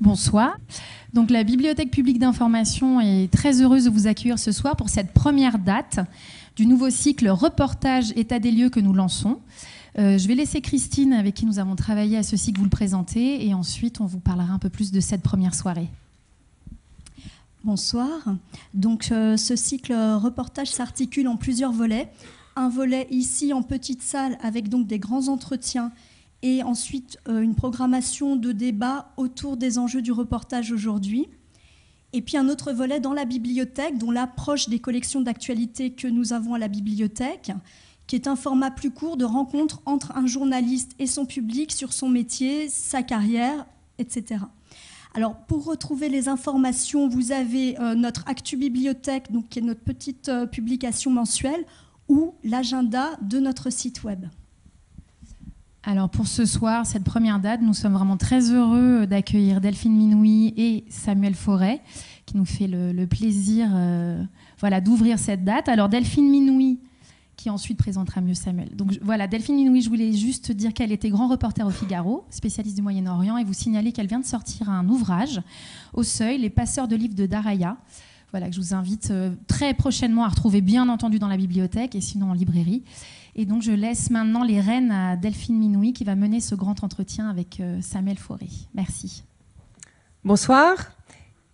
Bonsoir. Donc la Bibliothèque publique d'information est très heureuse de vous accueillir ce soir pour cette première date du nouveau cycle Reportage État des lieux que nous lançons. Euh, je vais laisser Christine, avec qui nous avons travaillé à ce cycle, vous le présenter et ensuite on vous parlera un peu plus de cette première soirée. Bonsoir. Donc euh, ce cycle reportage s'articule en plusieurs volets. Un volet ici en petite salle avec donc des grands entretiens et ensuite euh, une programmation de débats autour des enjeux du reportage aujourd'hui. Et puis un autre volet dans la bibliothèque, dont l'approche des collections d'actualité que nous avons à la bibliothèque, qui est un format plus court de rencontre entre un journaliste et son public sur son métier, sa carrière, etc. Alors pour retrouver les informations, vous avez euh, notre Actu Bibliothèque, donc, qui est notre petite euh, publication mensuelle, ou l'agenda de notre site web. Alors pour ce soir, cette première date, nous sommes vraiment très heureux d'accueillir Delphine Minoui et Samuel Forêt, qui nous fait le, plaisir euh, voilà, d'ouvrir cette date. Alors Delphine Minoui, qui ensuite présentera mieux Samuel. Donc voilà, Delphine Minoui, je voulais juste dire qu'elle était grand reporter au Figaro, spécialiste du Moyen-Orient, et vous signaler qu'elle vient de sortir un ouvrage au seuil, Les passeurs de livres de Daraya. Voilà, que je vous invite euh, très prochainement à retrouver, bien entendu, dans la bibliothèque et sinon en librairie. Et donc je laisse maintenant les rênes à Delphine Minoui qui va mener ce grand entretien avec euh, Samuel Fauré. Merci. Bonsoir.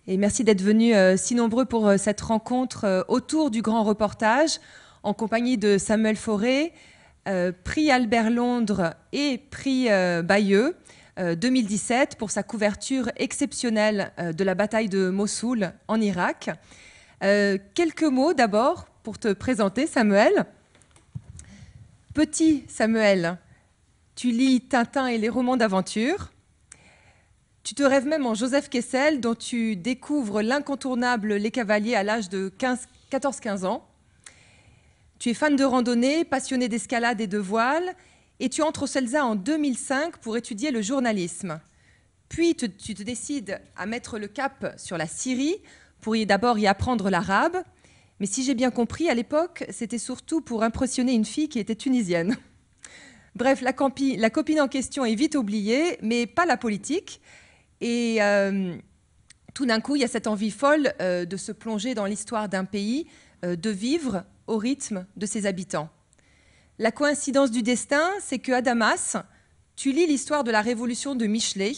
Et merci d'être venus euh, si nombreux pour euh, cette rencontre autour du grand reportage en compagnie de Samuel Fauré, prix Albert Londres et prix Bayeux 2017 pour sa couverture exceptionnelle de la bataille de Mossoul en Irak. quelques mots d'abord pour te présenter, Samuel. Petit Samuel, tu lis Tintin et les romans d'aventure. Tu te rêves même en Joseph Kessel, dont tu découvres l'incontournable Les Cavaliers à l'âge de 14-15 ans. Tu es fan de randonnée, passionné d'escalade et de voile, et tu entres au CELSA en 2005 pour étudier le journalisme. Puis tu te décides à mettre le cap sur la Syrie pour y d'abord y apprendre l'arabe. Mais si j'ai bien compris, à l'époque, c'était surtout pour impressionner une fille qui était tunisienne. Bref, la, copine en question est vite oubliée, mais pas la politique. Et euh, tout d'un coup, il y a cette envie folle euh, de se plonger dans l'histoire d'un pays, euh, de vivre au rythme de ses habitants. La coïncidence du destin, c'est que à Damas, tu lis l'histoire de la révolution de Michelet,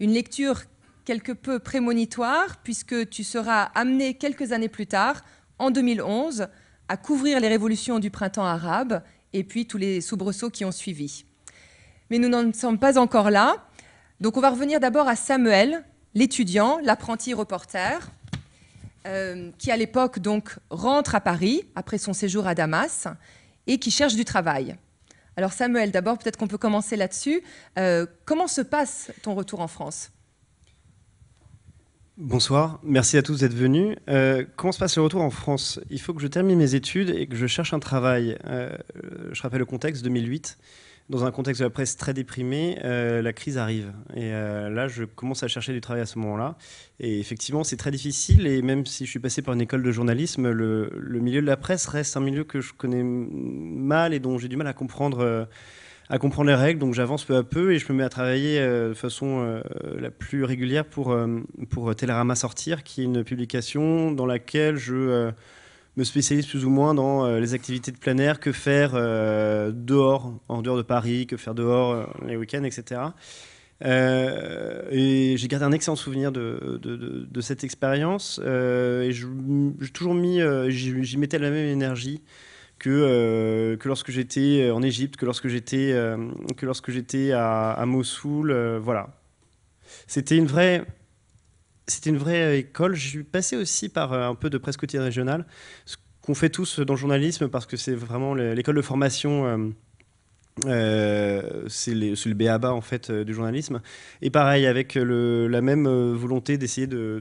une lecture quelque peu prémonitoire, puisque tu seras amené quelques années plus tard, en 2011, à couvrir les révolutions du printemps arabe et puis tous les soubresauts qui ont suivi. Mais nous n'en sommes pas encore là. Donc on va revenir d'abord à Samuel, l'étudiant, l'apprenti reporter, euh, qui à l'époque donc rentre à Paris après son séjour à Damas et qui cherche du travail. Alors Samuel, d'abord peut-être qu'on peut commencer là-dessus. Euh, comment se passe ton retour en France Bonsoir, merci à tous d'être venus. Euh, comment se passe le retour en France Il faut que je termine mes études et que je cherche un travail. Euh, je rappelle le contexte, 2008. Dans un contexte de la presse très déprimé, euh, la crise arrive. Et euh, là, je commence à chercher du travail à ce moment-là. Et effectivement, c'est très difficile. Et même si je suis passé par une école de journalisme, le milieu de la presse reste un milieu que je connais mal et dont j'ai du mal à comprendre à comprendre les règles. Donc j'avance peu à peu et je me mets à travailler euh, de façon euh, la plus régulière pour, euh, pour Télérama Sortir, qui est une publication dans laquelle je me spécialise plus ou moins dans les activités de plein air, que faire dehors, en dehors de Paris, que faire dehors les week-ends, etc. et j'ai gardé un excellent souvenir de, cette expérience. et j'ai toujours mis, j'y mettais la même énergie que, euh, que lorsque j'étais en Égypte, que lorsque j'étais euh, que lorsque j'étais à, Mossoul, euh, voilà. C'était une vraie c'était une vraie école. Je suis passé aussi par un peu de presse quotidienne régionale, ce qu'on fait tous dans le journalisme parce que c'est vraiment l'école de formation euh, c'est le Baba en fait euh, du journalisme. Et pareil, avec euh, la même volonté d'essayer de,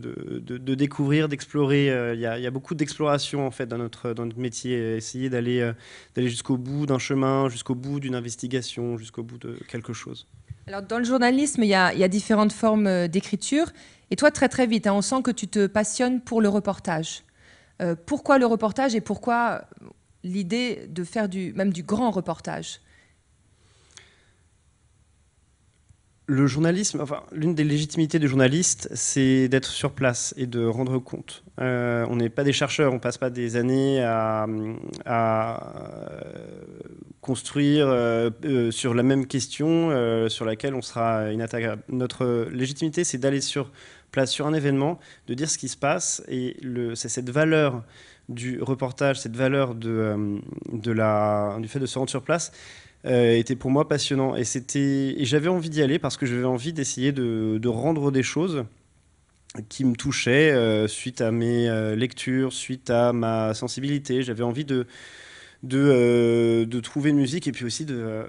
découvrir, d'explorer. Il y, a beaucoup d'exploration en fait dans notre, métier. Essayer d'aller jusqu'au bout d'un chemin, jusqu'au bout d'une investigation, jusqu'au bout de quelque chose. Alors dans le journalisme, il y, a, différentes formes d'écriture. Et toi, très très vite, hein, on sent que tu te passionnes pour le reportage. pourquoi le reportage et pourquoi l'idée de faire même du grand reportage le journalisme, enfin, l'une des légitimités des journalistes, c'est d'être sur place et de rendre compte. Euh, on n'est pas des chercheurs, on passe pas des années à, euh, construire euh, sur la même question sur laquelle on sera inattaquable. Notre légitimité, c'est d'aller sur place, sur un événement, de dire ce qui se passe et c'est cette valeur du reportage, cette valeur de, de la, du fait de se rendre sur place euh, était pour moi passionnant. Et, j'avais envie d'y aller parce que j'avais envie d'essayer de, rendre des choses qui me touchaient euh, suite à mes euh, lectures, suite à ma sensibilité. J'avais envie de, de, de, trouver musique et puis aussi de,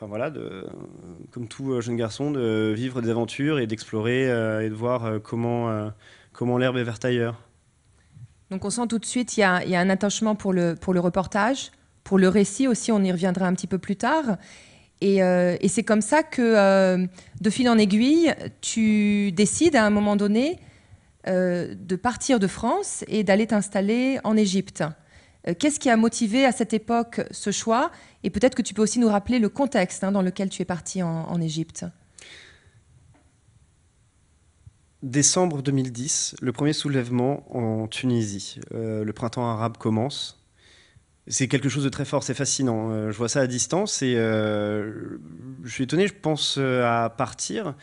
voilà, comme tout jeune garçon, de vivre des aventures et d'explorer et de voir comment, comment l'herbe est verte ailleurs. Donc on sent tout de suite, il y, y a, un attachement pour le, pour le reportage, pour le récit aussi, on y reviendra un petit peu plus tard. Et, euh, c'est comme ça que, euh, de fil en aiguille, tu décides à un moment donné euh, de partir de France et d'aller t'installer en Égypte. Qu'est-ce qui a motivé à cette époque ce choix Et peut-être que tu peux aussi nous rappeler le contexte hein, dans lequel tu es parti en Égypte. Décembre 2010, le premier soulèvement en Tunisie. le printemps arabe commence c'est quelque chose de très fort, c'est fascinant. Euh, je vois ça à distance et euh, je suis étonné, je pense euh, à partir.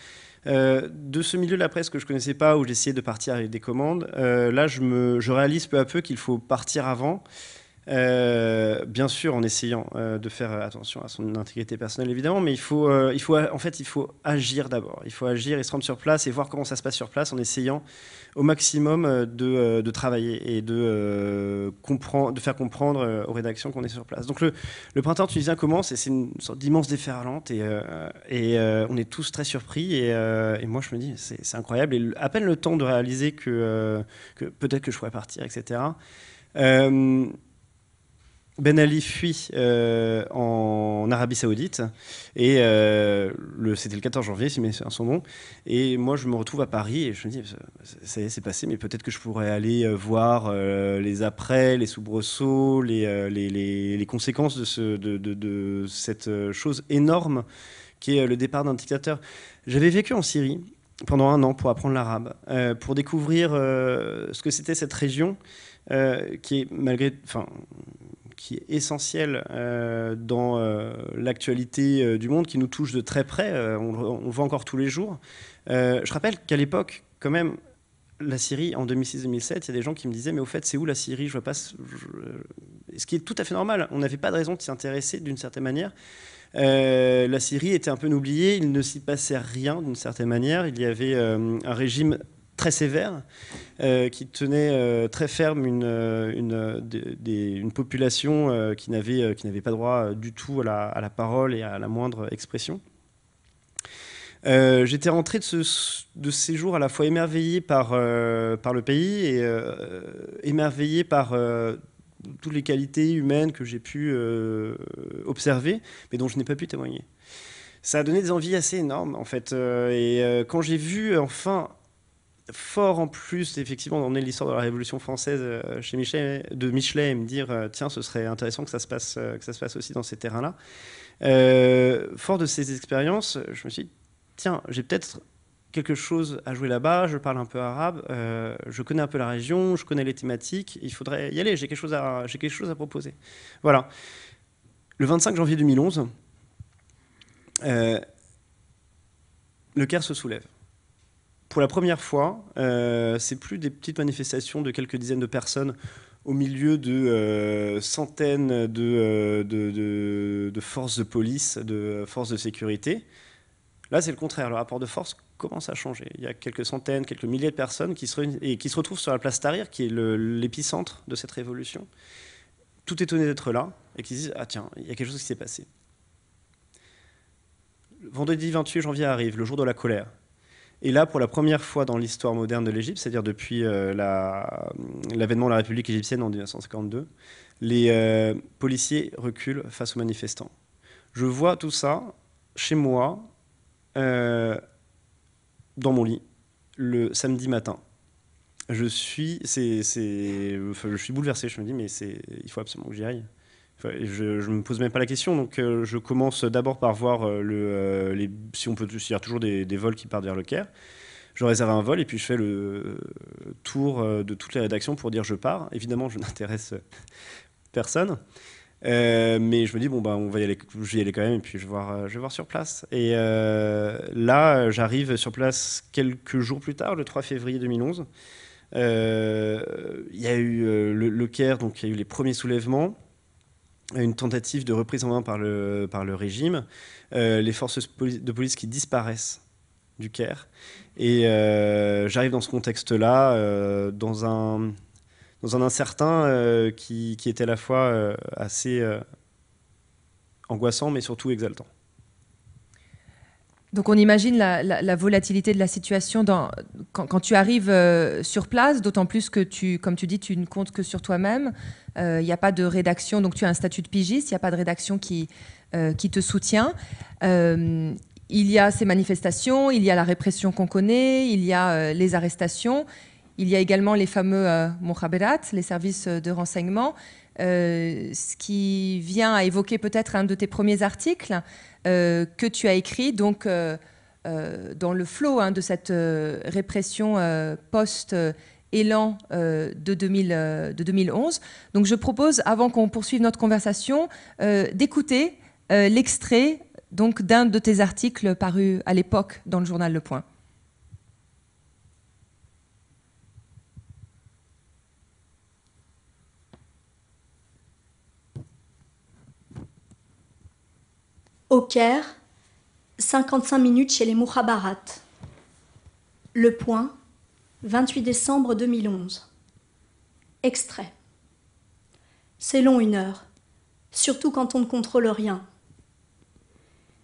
de ce milieu de la presse que je connaissais pas, où j'essayais de partir avec des commandes, là je, me, réalise peu à peu qu'il faut partir avant, bien sûr en essayant de faire attention à son intégrité personnelle évidemment, mais il faut, il faut, en fait il faut agir d'abord, il faut agir et se rendre sur place et voir comment ça se passe sur place en essayant au maximum euh, euh, de, travailler et de, euh, de faire comprendre aux rédactions qu'on est sur place. Donc le, printemps tunisien commence et c'est une sorte d'immense déferlante et, et on est tous très surpris et, moi je me dis c'est incroyable et à peine le temps de réaliser que, peut-être que je pourrais partir, etc. Ben Ali fuit euh, en Arabie Saoudite et euh, c'était le 14 janvier, si mes sont bons. Et moi, je me retrouve à Paris et je me dis, ça y est, c'est passé, mais peut-être que je pourrais aller euh, voir les après, les soubresauts, les, les, les, les conséquences de, ce, de, de, de cette chose énorme qui est le départ d'un dictateur. J'avais vécu en Syrie pendant un an pour apprendre l'arabe, pour découvrir ce que c'était cette région, qui est malgré, enfin, qui est essentiel euh, dans euh, l'actualité euh, du monde, qui nous touche de très près. on, on le voit encore tous les jours. je rappelle qu'à l'époque, quand même, la Syrie en 2006-2007, il y a des gens qui me disaient Mais au fait, c'est où la Syrie Je vois Ce... qui est tout à fait normal. On n'avait pas de raison de s'y intéresser d'une certaine manière. la Syrie était un peu oubliée, il ne s'y passait rien d'une certaine manière. Il y avait un régime très sévère, euh, qui tenait euh, très ferme une, euh, une, une population n'avait qui n'avait pas droit du tout à la, à la, parole et à la moindre expression. J'étais rentré de, ce, de ces à la fois émerveillé par, par le pays et émerveillé par toutes les qualités humaines que j'ai pu observer, mais dont je n'ai pas pu témoigner. Ça a donné des envies assez énormes, en fait. et quand j'ai vu enfin fort en plus, effectivement, d'emmener l'histoire de la Révolution française euh, chez Michel, de Michelet et me dire euh, tiens, ce serait intéressant que ça se passe, euh, que ça se passe aussi dans ces terrains-là. fort de ces expériences, je me suis dit tiens, j'ai peut-être quelque chose à jouer là-bas, je parle un peu arabe, je connais un peu la région, je connais les thématiques, il faudrait y aller, j'ai quelque, chose à, quelque chose à proposer. Voilà. Le 25 janvier 2011, le Caire se soulève pour la première fois, ce euh, c'est plus des petites manifestations de quelques dizaines de personnes au milieu de euh, centaines euh, de, forces de police, de forces de sécurité. Là, c'est le contraire. Le rapport de force commence à changer. Il y a quelques centaines, quelques milliers de personnes qui se, et qui se retrouvent sur la place Tahrir, qui est l'épicentre de cette révolution, tout étonnés d'être là, et qui se disent « Ah tiens, il y a quelque chose qui s'est passé ». Vendredi 28 janvier arrive, le jour de la colère. Et là, pour la première fois dans l'histoire moderne de l'Égypte, c'est-à-dire depuis euh, l'avènement de la République égyptienne en 1952, les euh, policiers reculent face aux manifestants. Je vois tout ça chez moi, euh, dans mon lit, le samedi matin. Je suis, c'est, je suis bouleversé, je me dis, mais il faut absolument que j'y aille je, je me pose même pas la question. Donc, euh, je commence d'abord par voir euh, le, euh, les, si on peut, s'il y a toujours des, vols qui partent vers le Caire. Je réserve un vol et puis je fais le tour de toutes les rédactions pour dire je pars. Évidemment, je n'intéresse personne. mais je me dis, bon, bah, on va y aller, je vais y aller quand même, et puis je vais voir, je vais voir sur place. Et là, j'arrive sur place quelques jours plus tard, le 3 février 2011. Il y a eu le, le Caire, donc il y a eu les premiers soulèvements une tentative de reprise en main par le, par le régime, euh, les forces de police qui disparaissent du Caire. Et euh, j'arrive dans ce contexte-là, euh, dans, un, dans un incertain qui, qui, était à la fois assez angoissant, mais surtout exaltant. Donc on imagine la, volatilité de la situation quand, tu arrives euh, sur place, d'autant plus que tu, comme tu dis, tu ne comptes que sur toi-même. Il euh, n'y a pas de rédaction, donc tu as un statut de pigiste, il n'y a pas de rédaction qui, euh, te soutient. il y a ces manifestations, il y a la répression qu'on connaît, il y a les arrestations, il y a également les fameux mohaberat, les services de renseignement. Euh, ce qui vient à évoquer peut-être un de tes premiers articles euh, que tu as écrit, donc euh, dans le flot hein, de cette répression post- élan de, 2011. Donc je propose, avant qu'on poursuive notre conversation, d'écouter l'extrait donc d'un de tes articles paru à l'époque dans le journal Le Point. Au Caire, 55 minutes chez les Mouhabarat. Le Point, 28 décembre 2011. Extrait. C'est long une heure, surtout quand on ne contrôle rien.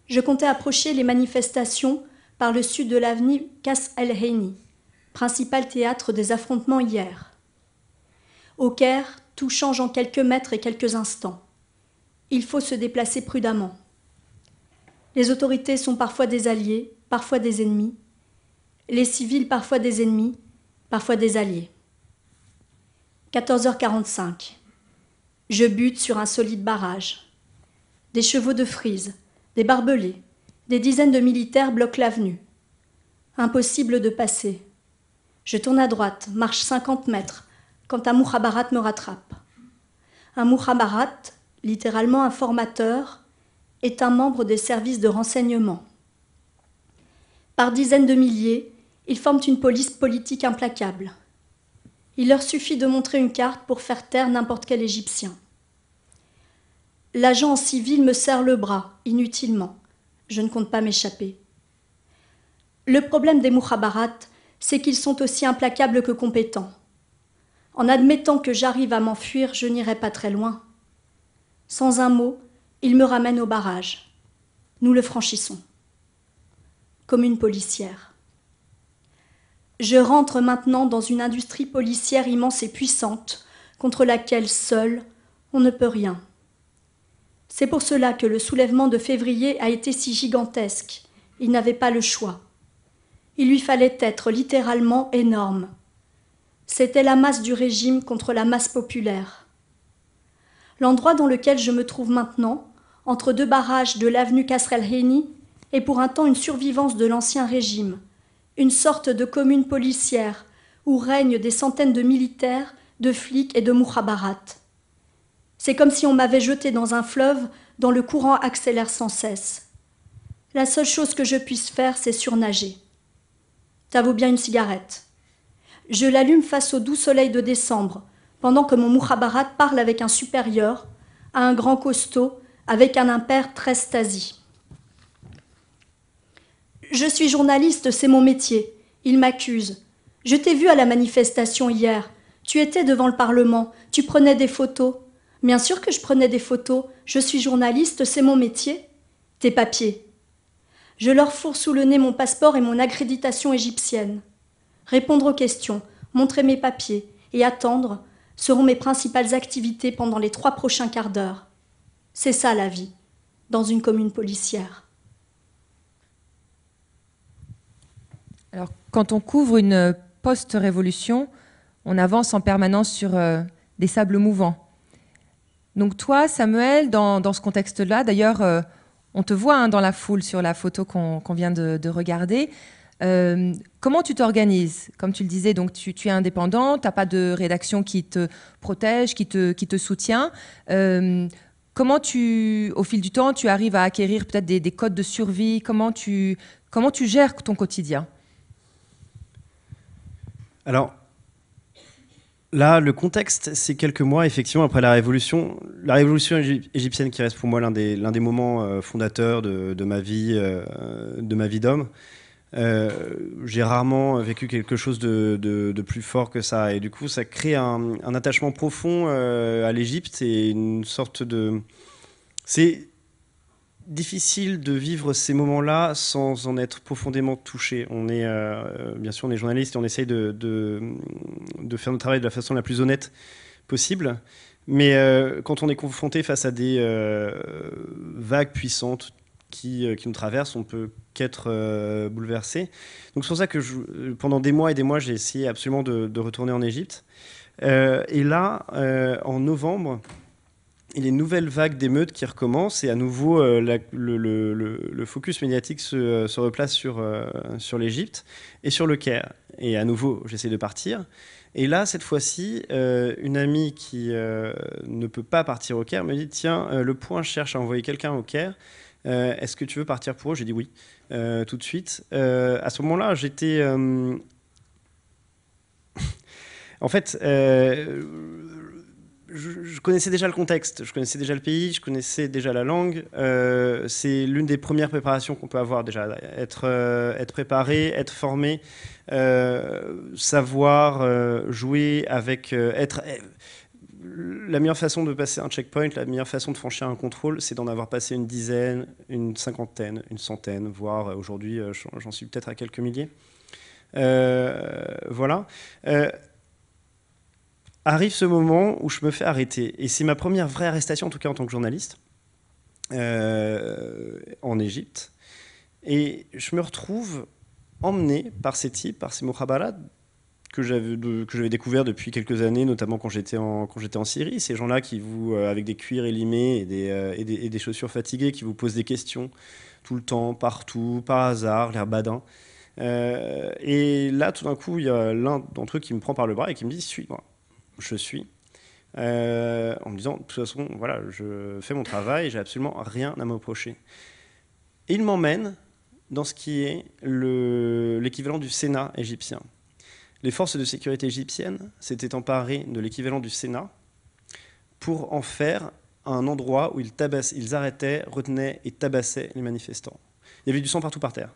Je comptais approcher les manifestations par le sud de l'avenue Kas El Heini, principal théâtre des affrontements hier. Au Caire, tout change en quelques mètres et quelques instants. Il faut se déplacer prudemment. Les autorités sont parfois des alliés, parfois des ennemis. Les civils parfois des ennemis, parfois des alliés. 14h45. Je bute sur un solide barrage. Des chevaux de frise, des barbelés, des dizaines de militaires bloquent l'avenue. Impossible de passer. Je tourne à droite, marche 50 mètres, quand un Muhabarat me rattrape. Un Muhabarat, littéralement un formateur, est un membre des services de renseignement. Par dizaines de milliers, ils forment une police politique implacable. Il leur suffit de montrer une carte pour faire taire n'importe quel Égyptien. L'agent civil me serre le bras, inutilement. Je ne compte pas m'échapper. Le problème des Mouhabarat, c'est qu'ils sont aussi implacables que compétents. En admettant que j'arrive à m'enfuir, je n'irai pas très loin. Sans un mot, il me ramène au barrage. Nous le franchissons. Comme une policière. Je rentre maintenant dans une industrie policière immense et puissante, contre laquelle seul on ne peut rien. C'est pour cela que le soulèvement de février a été si gigantesque. Il n'avait pas le choix. Il lui fallait être littéralement énorme. C'était la masse du régime contre la masse populaire. L'endroit dans lequel je me trouve maintenant, entre deux barrages de l'avenue Kasrel-Heni et pour un temps une survivance de l'ancien régime, une sorte de commune policière où règnent des centaines de militaires, de flics et de moukhabarat. C'est comme si on m'avait jeté dans un fleuve dont le courant accélère sans cesse. La seule chose que je puisse faire, c'est surnager. Ça vaut bien une cigarette. Je l'allume face au doux soleil de décembre, pendant que mon moukhabarat parle avec un supérieur, à un grand costaud, avec un impair très stasi. Je suis journaliste, c'est mon métier. Il m'accuse. Je t'ai vu à la manifestation hier. Tu étais devant le Parlement, tu prenais des photos. Bien sûr que je prenais des photos. Je suis journaliste, c'est mon métier. Tes papiers. Je leur fourre sous le nez mon passeport et mon accréditation égyptienne. Répondre aux questions, montrer mes papiers et attendre seront mes principales activités pendant les trois prochains quarts d'heure. C'est ça la vie, dans une commune policière. Alors, quand on couvre une post-révolution, on avance en permanence sur euh, des sables mouvants. Donc toi, Samuel, dans, ce contexte-là, d'ailleurs, euh, on te voit hein, dans la foule sur la photo qu'on vient de, regarder. Euh, comment tu t'organises Comme tu le disais, donc tu, es indépendant, tu n'as pas de rédaction qui te protège, qui qui te soutient. Comment tu, au fil du temps, tu arrives à acquérir peut-être des, codes de survie comment tu, gères ton quotidien Alors, là, le contexte, c'est quelques mois, effectivement, après la Révolution. La Révolution égyptienne qui reste pour moi l'un des, moments euh, fondateurs de, de ma vie, euh, de ma vie d'homme. Euh, j'ai rarement vécu quelque chose de, plus fort que ça. Et du coup, ça crée un, attachement profond euh, à l'Égypte et une sorte de... C'est difficile de vivre ces moments-là sans en être profondément touché. On est, euh, bien sûr, on est journaliste et on essaye de, de, faire notre travail de la façon la plus honnête possible. Mais quand on est confronté face à des vagues puissantes euh, qui, nous traversent, on peut qu'être euh, bouleversé. Donc c'est pour ça que euh, pendant des mois et des mois, j'ai essayé absolument de, retourner en Égypte. et là, en novembre, il y a une nouvelle vague d'émeutes qui recommence et à nouveau le, focus médiatique se, replace sur, sur l'Égypte et sur le Caire. Et à nouveau, j'essaie de partir. Et là, cette fois-ci, une amie qui ne peut pas partir au Caire me dit, tiens, le point cherche à envoyer quelqu'un au Caire euh, est-ce que tu veux partir pour eux J'ai dit oui, euh, tout de suite. Euh, à ce moment-là, j'étais... en fait, je, connaissais déjà le contexte, je connaissais déjà le pays, je connaissais déjà la langue. c'est l'une des premières préparations qu'on peut avoir déjà. Être, être préparé, être formé, savoir jouer avec... être la meilleure façon de passer un checkpoint, la meilleure façon de franchir un contrôle, c'est d'en avoir passé une dizaine, une cinquantaine, une centaine, voire euh, aujourd'hui, euh, j'en suis peut-être à quelques milliers. Euh, voilà. arrive ce moment où je me fais arrêter. Et c'est ma première vraie arrestation, en tout cas en tant que journaliste, en Égypte. Et je me retrouve emmené par ces types, par ces Mouhabara, que j'avais que j'avais découvert depuis quelques années, notamment quand j'étais en quand j'étais en Syrie. Ces gens-là qui vous euh, avec des cuirs élimés et des, euh, et des, et des chaussures fatiguées, qui vous posent des questions tout le temps, partout, par hasard, l'air badin. Euh, et là, tout d'un coup, il y a l'un d'entre eux qui me prend par le bras et qui me dit "Suis-moi." Je suis. en me disant, de toute façon, voilà, je fais mon travail, j'ai absolument rien à m'approcher ». Et il m'emmène dans ce qui est l'équivalent du Sénat égyptien les forces de sécurité égyptiennes s'étaient emparées de l'équivalent du Sénat pour en faire un endroit où ils, ils arrêtaient, retenaient et tabassaient les manifestants. Il y avait du sang partout par terre.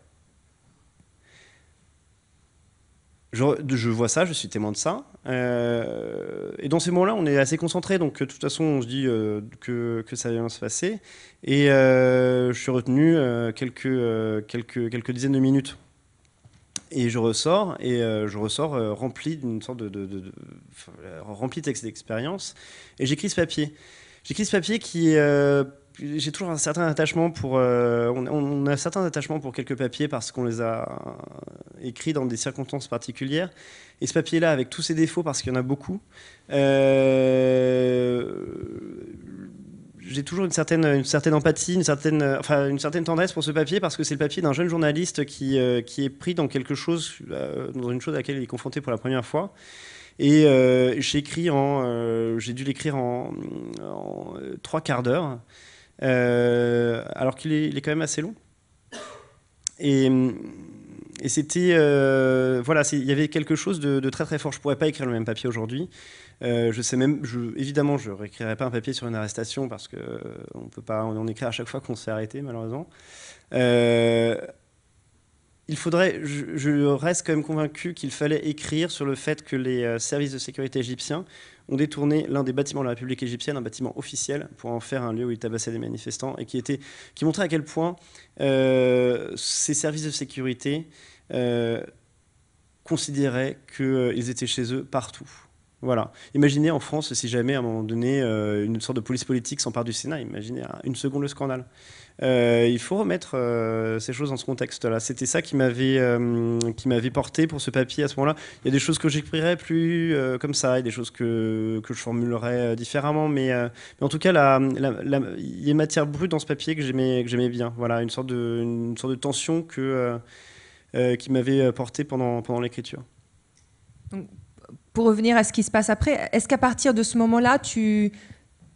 Je, vois ça, je suis témoin de ça. Euh, et dans ces moments-là, on est assez concentré, donc euh, de toute façon, on se dit euh, que, ça bien se passer. Et je suis retenu quelques, quelques dizaines de minutes et je ressors, et euh, je ressors euh, rempli d'une sorte de, de, de, euh, rempli texte d'expérience. Et j'écris ce papier. J'écris ce papier qui j'ai toujours un certain attachement pour. On, on, a certains attachements pour quelques papiers parce qu'on les a écrits dans des circonstances particulières. Et ce papier-là, avec tous ses défauts, parce qu'il y en a beaucoup, j'ai toujours une certaine, une certaine empathie, une certaine, euh, enfin, une certaine tendresse pour ce papier parce que c'est le papier d'un jeune journaliste qui, euh, qui est pris dans quelque chose, euh, dans une chose à laquelle il est confronté pour la première fois. Et j'ai écrit en, j'ai dû l'écrire en, trois quarts d'heure, alors qu'il est, est, quand même assez long. Et, et c'était, voilà, il y avait quelque chose de, de, très très fort. Je pourrais pas écrire le même papier aujourd'hui. Euh, je sais même, évidemment, je ne réécrirai pas un papier sur une arrestation parce qu'on euh, on peut pas, on, écrit à chaque fois qu'on s'est arrêté, malheureusement. Euh, il faudrait, je, reste quand même convaincu qu'il fallait écrire sur le fait que les services de sécurité égyptiens ont détourné l'un des bâtiments de la République égyptienne, un bâtiment officiel, pour en faire un lieu où ils tabassaient des manifestants et qui, était, qui montrait à quel point ces services de sécurité considéraient qu'ils étaient chez eux partout voilà. Imaginez en France, si jamais à un moment donné, euh, une sorte de police politique s'empare du Sénat, imaginez une seconde le scandale. Euh, il faut remettre euh, ces choses dans ce contexte-là. C'était ça qui m'avait m'avait porté pour ce papier à ce moment-là. Il y a des choses que j'écrirais plus comme ça, et des choses que, que je formulerais différemment, mais, en tout cas, il y a matière brute dans ce papier que j'aimais bien. Voilà, une sorte de, une sorte de tension que, qui m'avait porté pendant, pendant l'écriture pour revenir à ce qui se passe après, est-ce qu'à partir de ce moment-là, tu,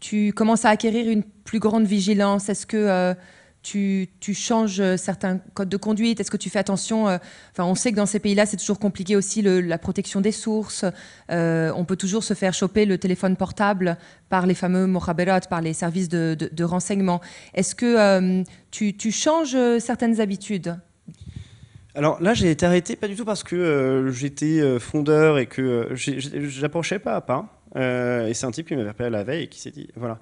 tu commences à acquérir une plus grande vigilance Est-ce que euh, tu, changes euh, certains codes de conduite Est-ce que tu fais attention euh, Enfin, on sait que dans ces pays-là, c'est toujours compliqué aussi la protection des sources. on peut toujours se faire choper le téléphone portable par les fameux mohaberot, par les services de, renseignement. Est-ce que tu, tu, changes certaines habitudes alors là, j'ai été arrêté, pas du tout parce que euh, j'étais euh, fondeur et que euh, j'approchais pas à pas. et c'est un type qui m'avait appelé la veille et qui s'est dit, voilà.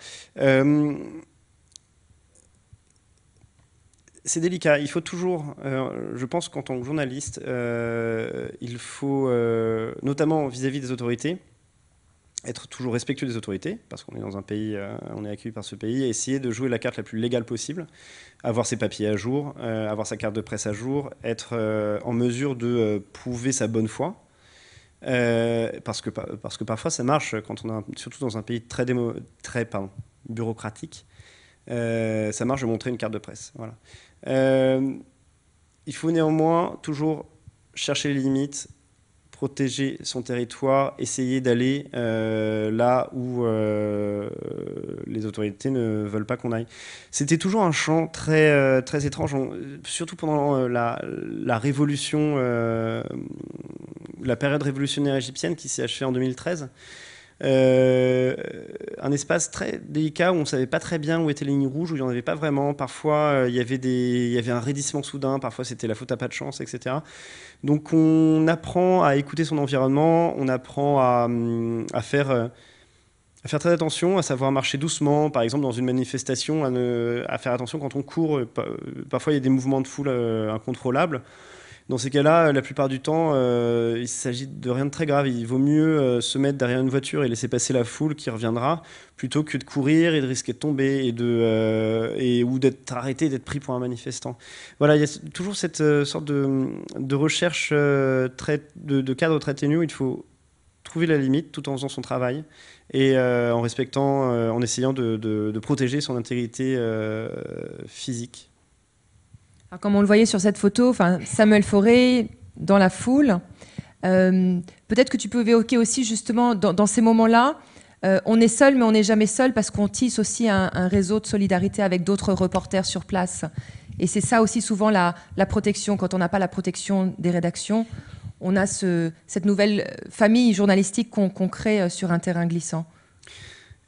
c'est délicat. Il faut toujours, je pense qu'en tant que journaliste, il faut, notamment vis à -vis des autorités, être toujours respectueux des autorités, parce qu'on est dans un pays, euh, on est accueilli par ce pays, et essayer de jouer la carte la plus légale possible, avoir ses papiers à jour, euh, avoir sa carte de presse à jour, être euh, en mesure de prouver sa bonne foi, parce, que, parce que parfois ça marche, quand on a, surtout dans un pays très, bureaucratique, ça marche de montrer une carte de presse. Voilà. il faut néanmoins toujours chercher les limites, protéger son territoire, essayer d'aller euh, là où euh, les autorités ne veulent pas qu'on aille. C'était toujours un champ très, euh, très étrange, surtout pendant la, la révolution, la période révolutionnaire égyptienne qui s'est achevée en 2013. Euh, un espace très délicat où on ne savait pas très bien où étaient les lignes rouges, où il n'y en avait pas vraiment. Parfois, euh, il y avait il y avait un raidissement soudain. Parfois, c'était la faute à pas de chance, etc. Donc, on apprend à écouter son environnement. On apprend hum, euh, à, faire très attention, à savoir marcher doucement, par exemple dans une manifestation, à faire attention quand on court. Parfois, il y a des mouvements de foule incontrôlables. Dans ces cas-là, euh, la plupart du temps, euh, il s'agit de rien de très grave. Il vaut mieux euh, se mettre derrière une voiture et laisser passer la foule qui reviendra plutôt que de courir et de risquer de tomber et ou d'être arrêté, d'être pris pour un manifestant. Voilà, il y a toujours cette sorte de, recherche de, cadre très ténu. Il faut trouver la limite tout en faisant son travail et en respectant, en essayant de, protéger son intégrité physique comme on le voyait sur cette photo, Samuel Forêt dans la foule. Euh, peut-être que tu peux évoquer aussi justement dans, ces moments-là, euh, on est seul mais on n'est jamais seul parce qu'on tisse aussi un, réseau de solidarité avec d'autres reporters sur place. Et c'est ça aussi souvent la, protection. Quand on n'a pas la protection des rédactions, on a cette nouvelle famille journalistique qu'on crée euh, sur un terrain glissant.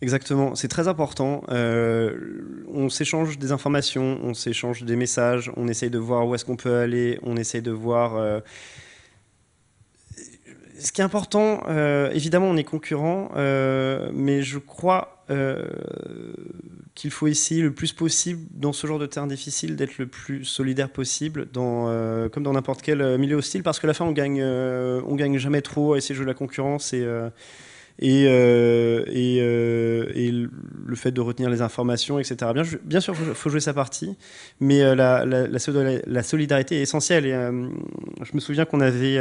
Exactement, c'est très important. Euh, on s'échange des informations, on s'échange des messages, on essaye de voir où est-ce qu'on peut aller, on essaye de voir... Euh, ce qui est important, euh, évidemment, on est concurrent, mais je crois qu'il faut essayer le plus possible, dans ce genre de terrain difficile, d'être le plus solidaire possible, comme dans n'importe quel milieu hostile, parce que la fin, on gagne, on gagne jamais trop à essayer de jouer la concurrence et euh, euh, et, le fait de retenir les informations, etc. Bien, bien sûr, il faut, jouer sa partie, mais euh, la, la, solidarité est essentielle. Et, je me souviens qu'on avait,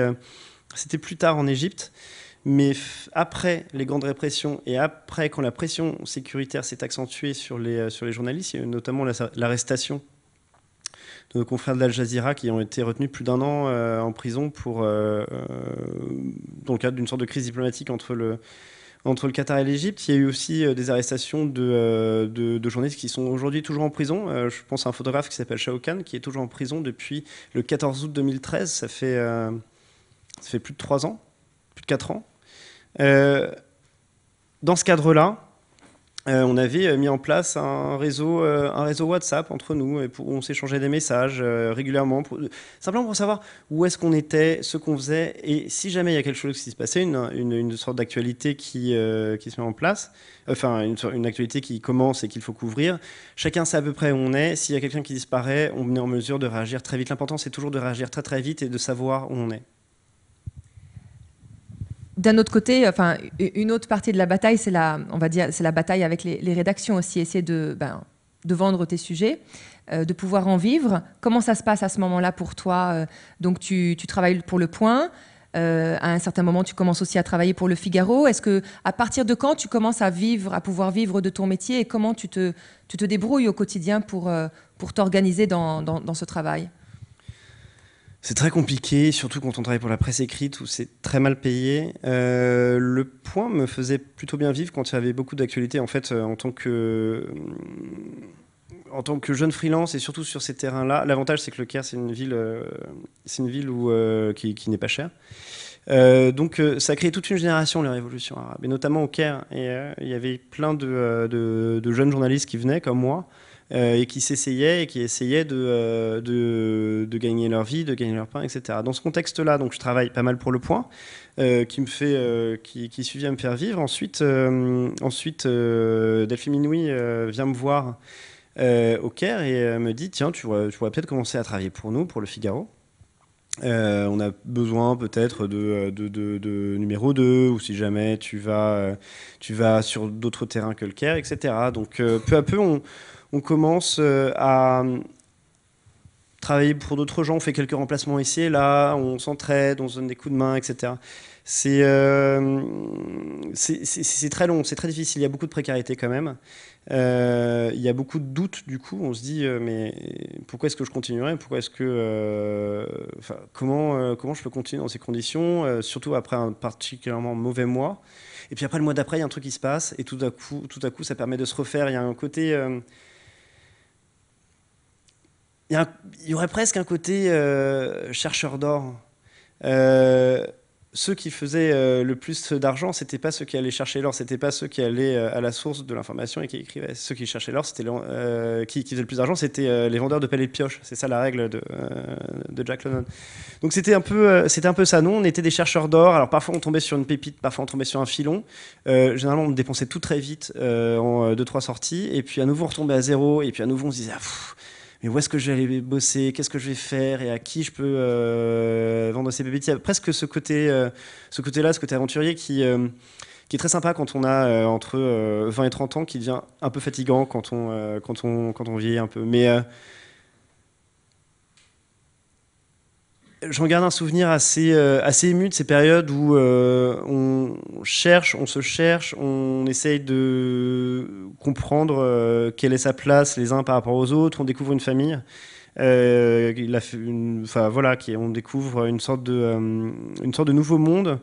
c'était plus tard en Égypte, mais après les grandes répressions et après quand la pression sécuritaire s'est accentuée sur les, sur les journalistes, notamment l'arrestation de nos confrères l'Al Jazeera qui ont été retenus plus d'un an euh, en prison pour, euh, euh, dans le cadre d'une sorte de crise diplomatique entre le, entre le Qatar et l'Égypte. Il y a eu aussi des arrestations de, de, journalistes qui sont aujourd'hui toujours en prison. je pense à un photographe qui s'appelle Shao Kahn qui est toujours en prison depuis le 14 août 2013. Ça fait, ça fait plus de trois ans, plus de quatre ans. dans ce cadre-là, euh, on avait euh, mis en place euh, un réseau, WhatsApp entre nous, et on s'échangeait des messages régulièrement, simplement pour savoir où est-ce qu'on était, ce qu'on faisait, et si jamais il y a quelque chose qui se passait, une, sorte d'actualité qui, se met en place, enfin une, une actualité qui commence et qu'il faut couvrir, chacun sait à peu près où on est, s'il y a quelqu'un qui disparaît, on est en mesure de réagir très vite. L'important c'est toujours de réagir très très vite et de savoir où on est d'un autre côté, enfin, une autre partie de la bataille, c'est la, on va dire, c'est la bataille avec les, rédactions aussi, essayer de, ben, vendre tes sujets, euh, de pouvoir en vivre. Comment ça se passe à ce moment-là pour toi euh, Donc, tu, travailles pour Le Point. Euh, à un certain moment, tu commences aussi à travailler pour Le Figaro. Est-ce que, à partir de quand, tu commences à vivre, à pouvoir vivre de ton métier et comment tu te, te débrouilles au quotidien pour, pour t'organiser dans ce travail c'est très compliqué, surtout quand on travaille pour la presse écrite où c'est très mal payé. Euh, le point me faisait plutôt bien vivre quand il y avait beaucoup d'actualités. En fait, euh, euh, en tant que jeune freelance et surtout sur ces terrains-là, l'avantage c'est que le Caire c'est une ville, c'est une ville où, qui, n'est pas chère. donc ça a créé toute une génération les révolutions arabes, et notamment au Caire. Et il y avait plein de, jeunes journalistes qui venaient comme moi euh, et qui s'essayaient et qui essayaient de, euh, de, de, gagner leur vie, de gagner leur pain, etc. Dans ce contexte-là, donc je travaille pas mal pour le point, euh, qui me fait, qui, qui, à me faire vivre. Ensuite, ensuite Delphine Minoui vient me voir. au Caire et me dit tiens, tu, tu pourrais peut-être commencer à travailler pour nous, pour le Figaro. on a besoin peut-être de, de, de, numéro 2 ou si jamais tu vas, tu vas sur d'autres terrains que le Caire, etc. Donc peu à peu, on, on commence euh, à travailler pour d'autres gens, on fait quelques remplacements ici et là, on s'entraide, on se donne des coups de main, etc. Euh, c'est très long, c'est très difficile, il y a beaucoup de précarité quand même. Euh, il y a beaucoup de doutes du coup, on se dit mais pourquoi est-ce que je continuerai Pourquoi est-ce que comment comment je peux continuer dans ces conditions Surtout après un particulièrement mauvais mois. Et puis après le mois d'après, il y a un truc qui se passe et tout à coup tout à coup ça permet de se refaire. Il y a un côté il y, aurait presque un côté euh, chercheur d'or. Euh, ceux qui faisaient euh, le plus d'argent, c'était pas ceux qui allaient chercher l'or, n'étaient pas ceux qui allaient à la source de l'information et qui écrivaient. Ceux qui cherchaient l'or, c'était qui, qui, faisaient le plus d'argent, c'était les vendeurs de et de pioche. C'est ça la règle de, Jack London. Donc c'était un peu, c'était un peu ça. Nous, on était des chercheurs d'or. Alors parfois on tombait sur une pépite, parfois on tombait sur un filon. généralement, on dépensait tout très vite en deux trois sorties, et puis à nouveau on retombait à zéro, et puis à nouveau on se disait. Ah, mais où est-ce que je vais aller bosser, qu'est-ce que je vais faire et à qui je peux euh, vendre ces bébés Il y a presque ce côté, euh, ce côté-là, ce côté aventurier qui euh, qui est très sympa quand on a entre 20 et 30 ans, qui devient un peu fatigant quand on, quand on, quand on vieillit un peu. Mais j'en garde un souvenir euh, assez, ému de ces périodes où euh, on cherche, on se cherche, on essaye de comprendre euh, quelle est sa place les uns par rapport aux autres, on découvre une famille. voilà, on découvre une sorte de, nouveau monde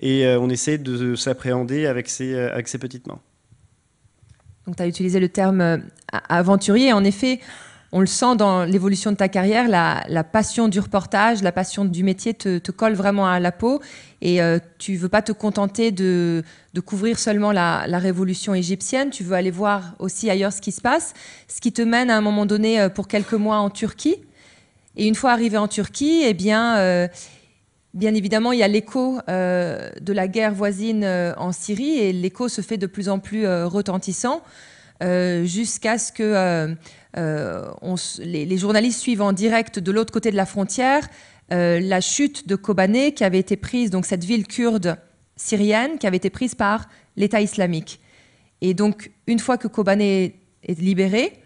et on essaie de s'appréhender avec ses, avec ses petites mains. Donc tu as utilisé le terme aventurier. En effet, on le sent dans l'évolution de ta carrière, la, passion du reportage, la passion du métier te, colle vraiment à la peau et euh, tu veux pas te contenter de, couvrir seulement la, révolution égyptienne, tu veux aller voir aussi ailleurs ce qui se passe, ce qui te mène à un moment donné euh, pour quelques mois en Turquie. Et une fois arrivé en Turquie, eh bien, euh, bien évidemment, il y a l'écho de la guerre voisine en Syrie et l'écho se fait de plus en plus retentissant jusqu'à ce que euh, les, journalistes suivent en direct de l'autre côté de la frontière euh, la chute de Kobané, qui avait été prise, donc cette ville kurde syrienne, qui avait été prise par l'État islamique. Et donc, une fois que Kobané est libérée,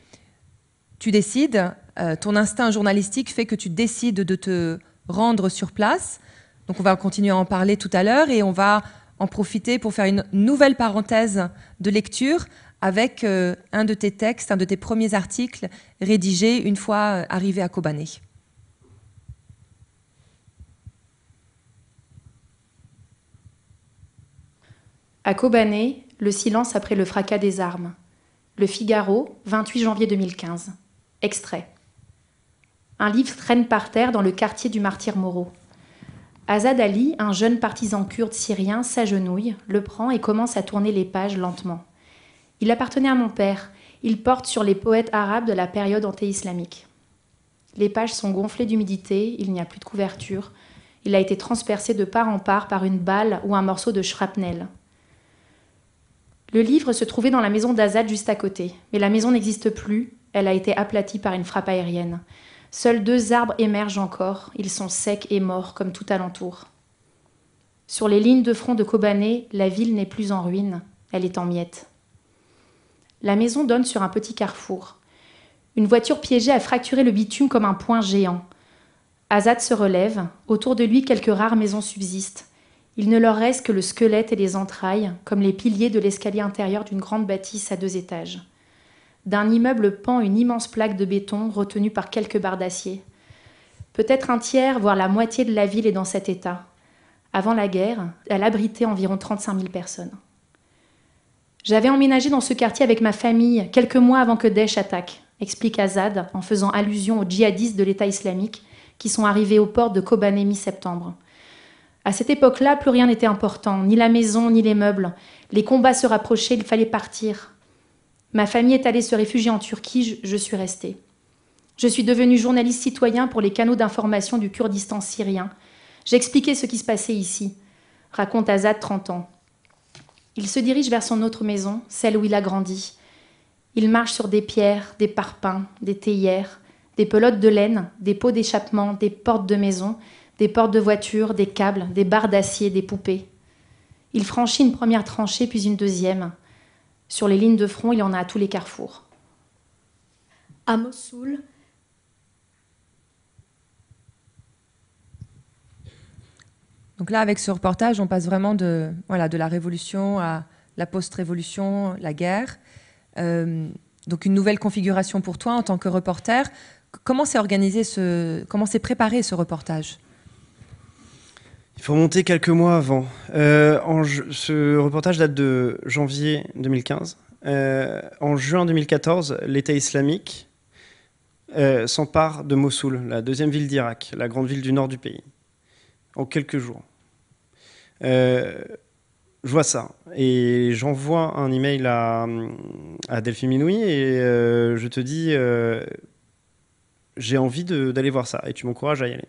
tu décides, euh, ton instinct journalistique fait que tu décides de te rendre sur place. Donc on va continuer à en parler tout à l'heure et on va en profiter pour faire une nouvelle parenthèse de lecture avec euh, un de tes textes, un de tes premiers articles rédigés une fois euh, arrivé à Kobané. À Kobané, le silence après le fracas des armes. Le Figaro, 28 janvier 2015. Extrait. Un livre traîne par terre dans le quartier du martyr Moreau. Azad Ali, un jeune partisan kurde syrien, s'agenouille, le prend et commence à tourner les pages lentement. Il appartenait à mon père. Il porte sur les poètes arabes de la période anté-islamique. Les pages sont gonflées d'humidité, il n'y a plus de couverture. Il a été transpercé de part en part par une balle ou un morceau de shrapnel. Le livre se trouvait dans la maison d'Azad juste à côté, mais la maison n'existe plus, elle a été aplatie par une frappe aérienne. Seuls deux arbres émergent encore, ils sont secs et morts comme tout alentour. Sur les lignes de front de Kobané, la ville n'est plus en ruine, elle est en miettes. La maison donne sur un petit carrefour. Une voiture piégée a fracturé le bitume comme un point géant. Azad se relève, autour de lui quelques rares maisons subsistent. Il ne leur reste que le squelette et les entrailles, comme les piliers de l'escalier intérieur d'une grande bâtisse à deux étages. D'un immeuble pend une immense plaque de béton retenue par quelques barres d'acier. Peut-être un tiers, voire la moitié de la ville est dans cet état. Avant la guerre, elle abritait environ 35 000 personnes. J'avais emménagé dans ce quartier avec ma famille quelques mois avant que Daesh attaque, explique Azad en faisant allusion aux djihadistes de l'État islamique qui sont arrivés aux portes de Kobané mi-septembre. À cette époque-là, plus rien n'était important, ni la maison, ni les meubles. Les combats se rapprochaient, il fallait partir. Ma famille est allée se réfugier en Turquie, je, suis restée. Je suis devenu journaliste citoyen pour les canaux d'information du Kurdistan syrien. J'expliquais ce qui se passait ici, raconte Azad, 30 ans. Il se dirige vers son autre maison, celle où il a grandi. Il marche sur des pierres, des parpaings, des théières, des pelotes de laine, des pots d'échappement, des portes de maison, des portes de voiture, des câbles, des barres d'acier, des poupées. Il franchit une première tranchée puis une deuxième. Sur les lignes de front, il en a à tous les carrefours. À Mossoul, Donc là, avec ce reportage, on passe vraiment de, voilà, de la révolution à la post-révolution, la guerre. Euh, donc une nouvelle configuration pour toi en tant que reporter. Comment s'est organisé ce, comment s'est préparé ce reportage Il faut remonter quelques mois avant. Euh, ce reportage date de janvier 2015. Euh, en juin 2014, l'État islamique s'empare de Mossoul, la deuxième ville d'Irak, la grande ville du nord du pays, en quelques jours. Euh, je vois ça et j'envoie un email à, à Delphine Minoui et euh, je te dis euh, j'ai envie d'aller voir ça et tu m'encourages à y aller.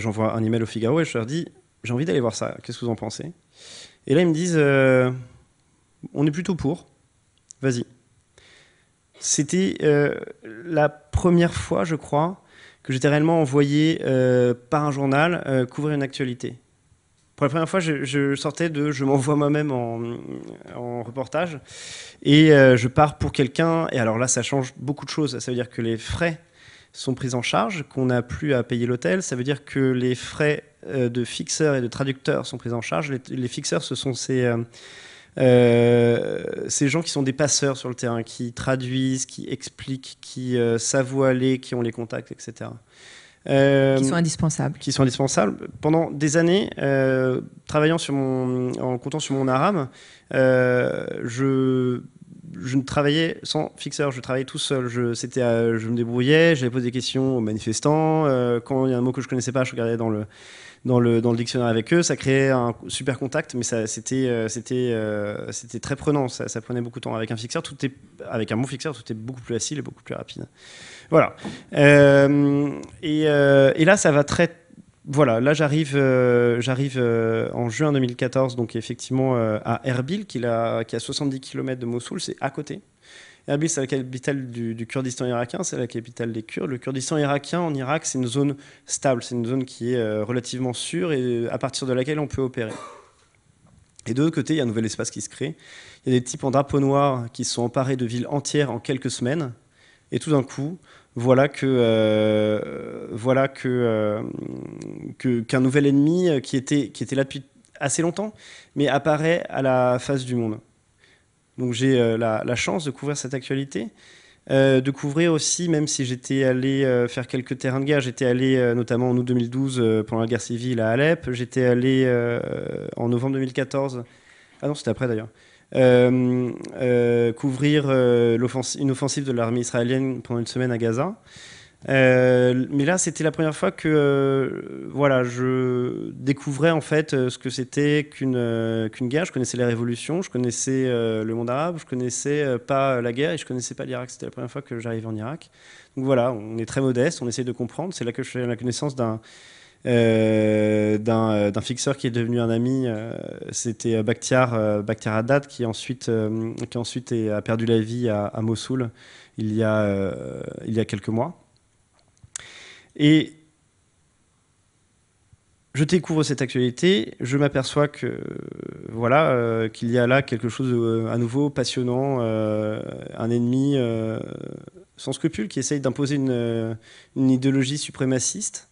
j'envoie un email au Figaro et je leur dis j'ai envie d'aller voir ça, qu'est-ce que vous en pensez Et là ils me disent on est plutôt pour, vas-y. C'était la première fois, je crois, que j'étais réellement envoyé par un journal couvrir une actualité la première fois, je, sortais de Je m'envoie moi-même en, reportage et euh, je pars pour quelqu'un. Et alors là, ça change beaucoup de choses. Ça veut dire que les frais sont pris en charge, qu'on n'a plus à payer l'hôtel. Ça veut dire que les frais euh, de fixeurs et de traducteurs sont pris en charge. Les, fixeurs, ce sont ces. Euh, ces gens qui sont des passeurs sur le terrain, qui traduisent, qui expliquent, qui savent aller, qui ont les contacts, etc. Euh, qui sont indispensables. Qui sont indispensables. Pendant des années, euh, travaillant sur mon, en comptant sur mon ARAM, euh, je, je ne travaillais sans fixeur, je travaillais tout seul. Je, je me débrouillais, J'avais posé des questions aux manifestants. quand il y a un mot que je connaissais pas, je regardais dans le dans le, dans le dictionnaire avec eux. Ça créait un super contact, mais c'était euh, euh, c'était très prenant. Ça, prenait beaucoup de temps. Avec un, fixeur, tout est, avec un bon fixeur, tout est beaucoup plus facile et beaucoup plus rapide. Voilà. Euh, et, et, là, ça va très voilà, là j'arrive, j'arrive en juin 2014, donc effectivement à Erbil, qui, a, qui a 70 km de Mossoul, c'est à côté. Erbil, c'est la capitale du, Kurdistan irakien, c'est la capitale des Kurdes. Le Kurdistan irakien en Irak, c'est une zone stable, c'est une zone qui est euh, relativement sûre et euh, à partir de laquelle on peut opérer. Et de l'autre côté, il y a un nouvel espace qui se crée. Il y a des types en drapeau noir qui sont emparés de villes entières en quelques semaines. Et tout d'un coup, voilà que euh, voilà que qu'un nouvel ennemi qui était qui était là depuis assez longtemps, mais apparaît à la face du monde. Donc j'ai euh, la, chance de couvrir cette actualité. Euh, de couvrir aussi, même si j'étais allé euh, faire quelques terrains de guerre, j'étais allé notamment en août 2012 pendant la guerre civile à Alep, j'étais allé en novembre 2014, ah non c'était après d'ailleurs, couvrir une offensive de l'armée israélienne pendant une semaine à Gaza. Euh, mais là, c'était la première fois que euh, voilà, je découvrais en fait euh, ce que c'était qu'une guerre. Je connaissais les révolutions, je connaissais le monde arabe, je connaissais pas la guerre et je connaissais pas l'Irak. C'était la première fois que j'arrivais en Irak. Donc voilà, on est très modeste, on essaie de comprendre. C'est là que je fais la connaissance d'un d'un, fixeur qui est devenu un ami. c'était Bakhtiar, Haddad, qui ensuite, qui ensuite a perdu la vie à, à Mossoul il y, a, il y a quelques mois. Et je découvre cette actualité, je m'aperçois que euh, voilà euh, qu'il y a là quelque chose euh, à nouveau passionnant, un ennemi sans scrupule qui essaye d'imposer une, idéologie suprémaciste.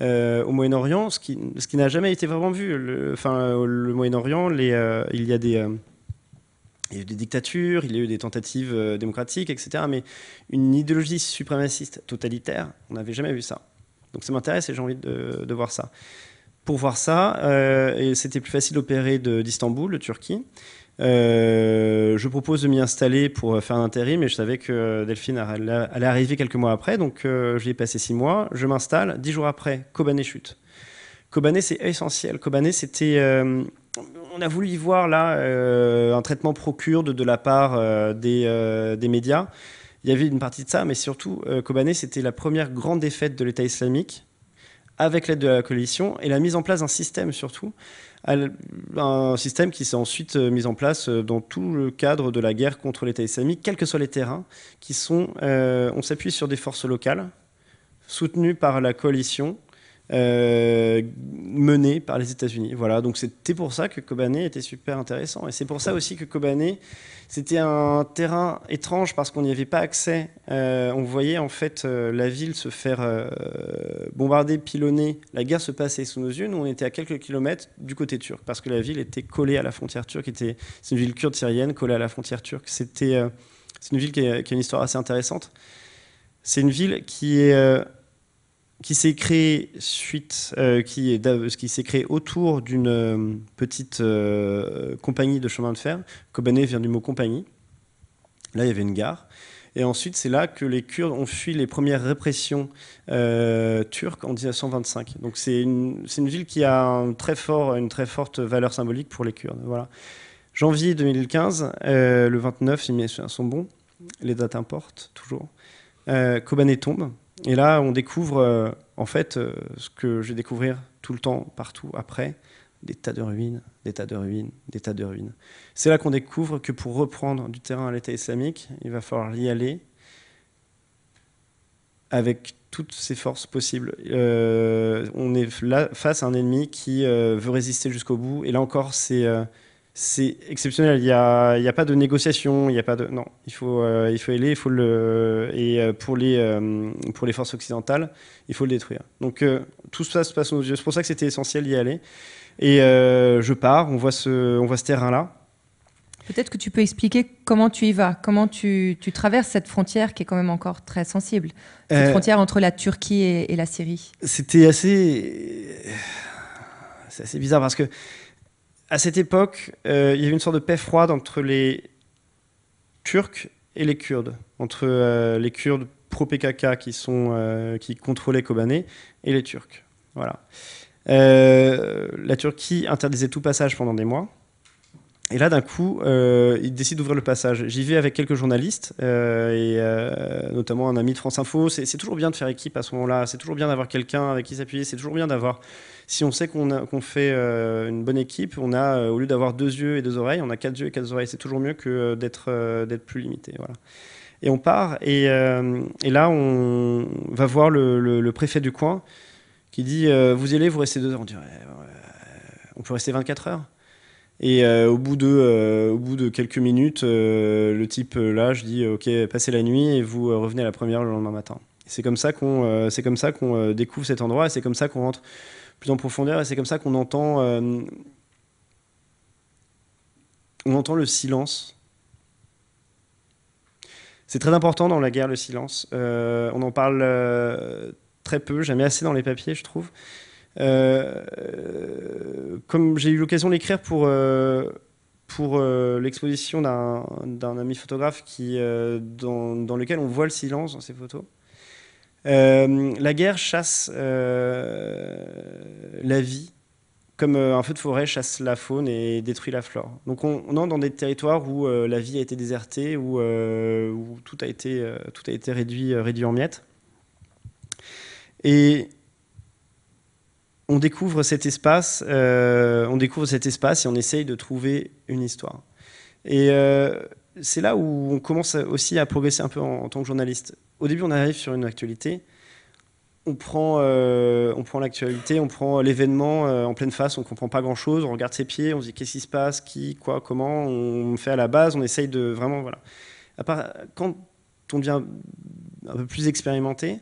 au Moyen-Orient, ce qui, n'a jamais été vraiment vu. enfin, le Moyen-Orient, il y a des, il y a eu des dictatures, il y a eu des tentatives euh, démocratiques, etc. Mais une idéologie suprémaciste totalitaire, on n'avait jamais vu ça. Donc ça m'intéresse et j'ai envie de, voir ça. Pour voir ça, euh, c'était plus facile d'opérer d'Istanbul, Turquie. Euh, je propose de m'y installer pour euh, faire un intérim, mais je savais que Delphine allait arriver quelques mois après, donc je j'y ai passé six mois. Je m'installe, dix jours après, Kobané chute. Kobané, c'est essentiel. Kobané, c'était on a voulu y voir là euh, un traitement procure de la part euh, euh, des, médias. Il y avait une partie de ça, mais surtout, Kobané, c'était la première grande défaite de l'État islamique avec l'aide de la coalition et la mise en place d'un système surtout, un système qui s'est ensuite mis en place dans tout le cadre de la guerre contre l'État islamique, quels que soient les terrains, qui sont, on s'appuie sur des forces locales soutenues par la coalition euh, menée par les États-Unis. Voilà, donc c'était pour ça que Kobané était super intéressant. Et c'est pour ça aussi que Kobané, c'était un terrain étrange parce qu'on n'y avait pas accès. Euh, on voyait en fait euh, la ville se faire bombarder, pilonner. La guerre se passait sous nos yeux. Nous, on était à quelques kilomètres du côté turc parce que la ville était collée à la frontière turque. c'est une ville kurde syrienne collée à la frontière turque. C'était, c'est une ville qui a une histoire assez intéressante. C'est une ville qui est qui s'est créé suite, euh, est ce qui s'est créé autour d'une euh, petite euh, compagnie de chemin de fer. Kobané vient du mot compagnie. Là, il y avait une gare. Et ensuite, c'est là que les Kurdes ont fui les premières répressions turques en 1925. Donc, c'est une, une, ville qui a très fort, une très forte valeur symbolique pour les Kurdes. Voilà. Janvier 2015, le 29, sont bons, les dates importent toujours. Kobané tombe et là, on découvre euh, en fait euh, ce que je vais découvrir tout le temps, partout, après, des tas de ruines, des tas de ruines, des tas de ruines. C'est là qu'on découvre que pour reprendre du terrain à l'État islamique, il va falloir y aller avec toutes ses forces possibles. Euh, on est là face à un ennemi qui veut résister jusqu'au bout. Et là encore, c'est c'est exceptionnel. Il n'y a, il y a pas de négociation, il n'y a pas de non. Il faut, euh, il faut aller, il faut le et euh, pour les euh, pour les forces occidentales, il faut le détruire. Donc tout ça se passe aux yeux. C'est pour ça que c'était essentiel d'y aller. Et je pars. On voit ce, on voit ce terrain là. Peut-être que tu peux expliquer comment tu y vas, comment tu, tu, traverses cette frontière qui est quand même encore très sensible, cette frontière entre la Turquie et, et la Syrie. C'était assez, c'est assez bizarre parce que à cette époque, euh, il y avait une sorte de paix froide entre les Turcs et les Kurdes, entre euh, les Kurdes pro-PKK qui, euh, qui contrôlaient Kobané et les Turcs. Voilà. la Turquie interdisait tout passage pendant des mois. Et là, d'un coup, ils décident d'ouvrir le passage. J'y vais avec quelques journalistes, et notamment un ami de France Info. C'est toujours bien de faire équipe à ce moment-là. C'est toujours bien d'avoir quelqu'un avec qui s'appuyer. C'est toujours bien d'avoir si on sait qu'on fait euh, une bonne équipe, on a, euh, au lieu d'avoir deux yeux et deux oreilles, on a quatre yeux et quatre oreilles. C'est toujours mieux que euh, d'être d'être plus limité. Voilà. Et on part, et, là, on va voir le, préfet du coin qui dit Vous allez, vous restez deux heures. On dit On peut rester 24 heures et au, bout de, au bout de quelques minutes, le type là, je dis ok, passez la nuit et vous revenez à la première le lendemain matin. C'est comme ça qu'on qu'on découvre cet endroit et c'est comme ça qu'on rentre plus en profondeur. Et c'est comme ça qu'on entend, euh, on entend le silence. C'est très important dans la guerre, le silence. Euh, on en parle euh, très peu, jamais assez dans les papiers, je trouve. comme j'ai eu l'occasion d'écrire pour, pour l'exposition d'un ami photographe qui, dans, dans lequel on voit le silence dans ses photos, euh, la guerre chasse euh, la vie, comme euh, un feu de forêt chasse la faune et détruit la flore. Donc on, on est dans des territoires où la vie a été désertée, où, où tout, a été, tout a été réduit, réduit en miettes. Et on découvre cet espace, on découvre cet espace et on essaye de trouver une histoire. Et c'est là où on commence aussi à progresser un peu en tant que journaliste au début, on arrive sur une actualité. On prend, euh, on prend l'actualité, on prend l'événement euh, en pleine face, on comprend pas grand chose, on regarde ses pieds, on se dit qu'est-ce qui se passe, qui, quoi, comment, on fait à la base, on essaye de vraiment. Voilà. À part, quand on devient un peu plus expérimenté,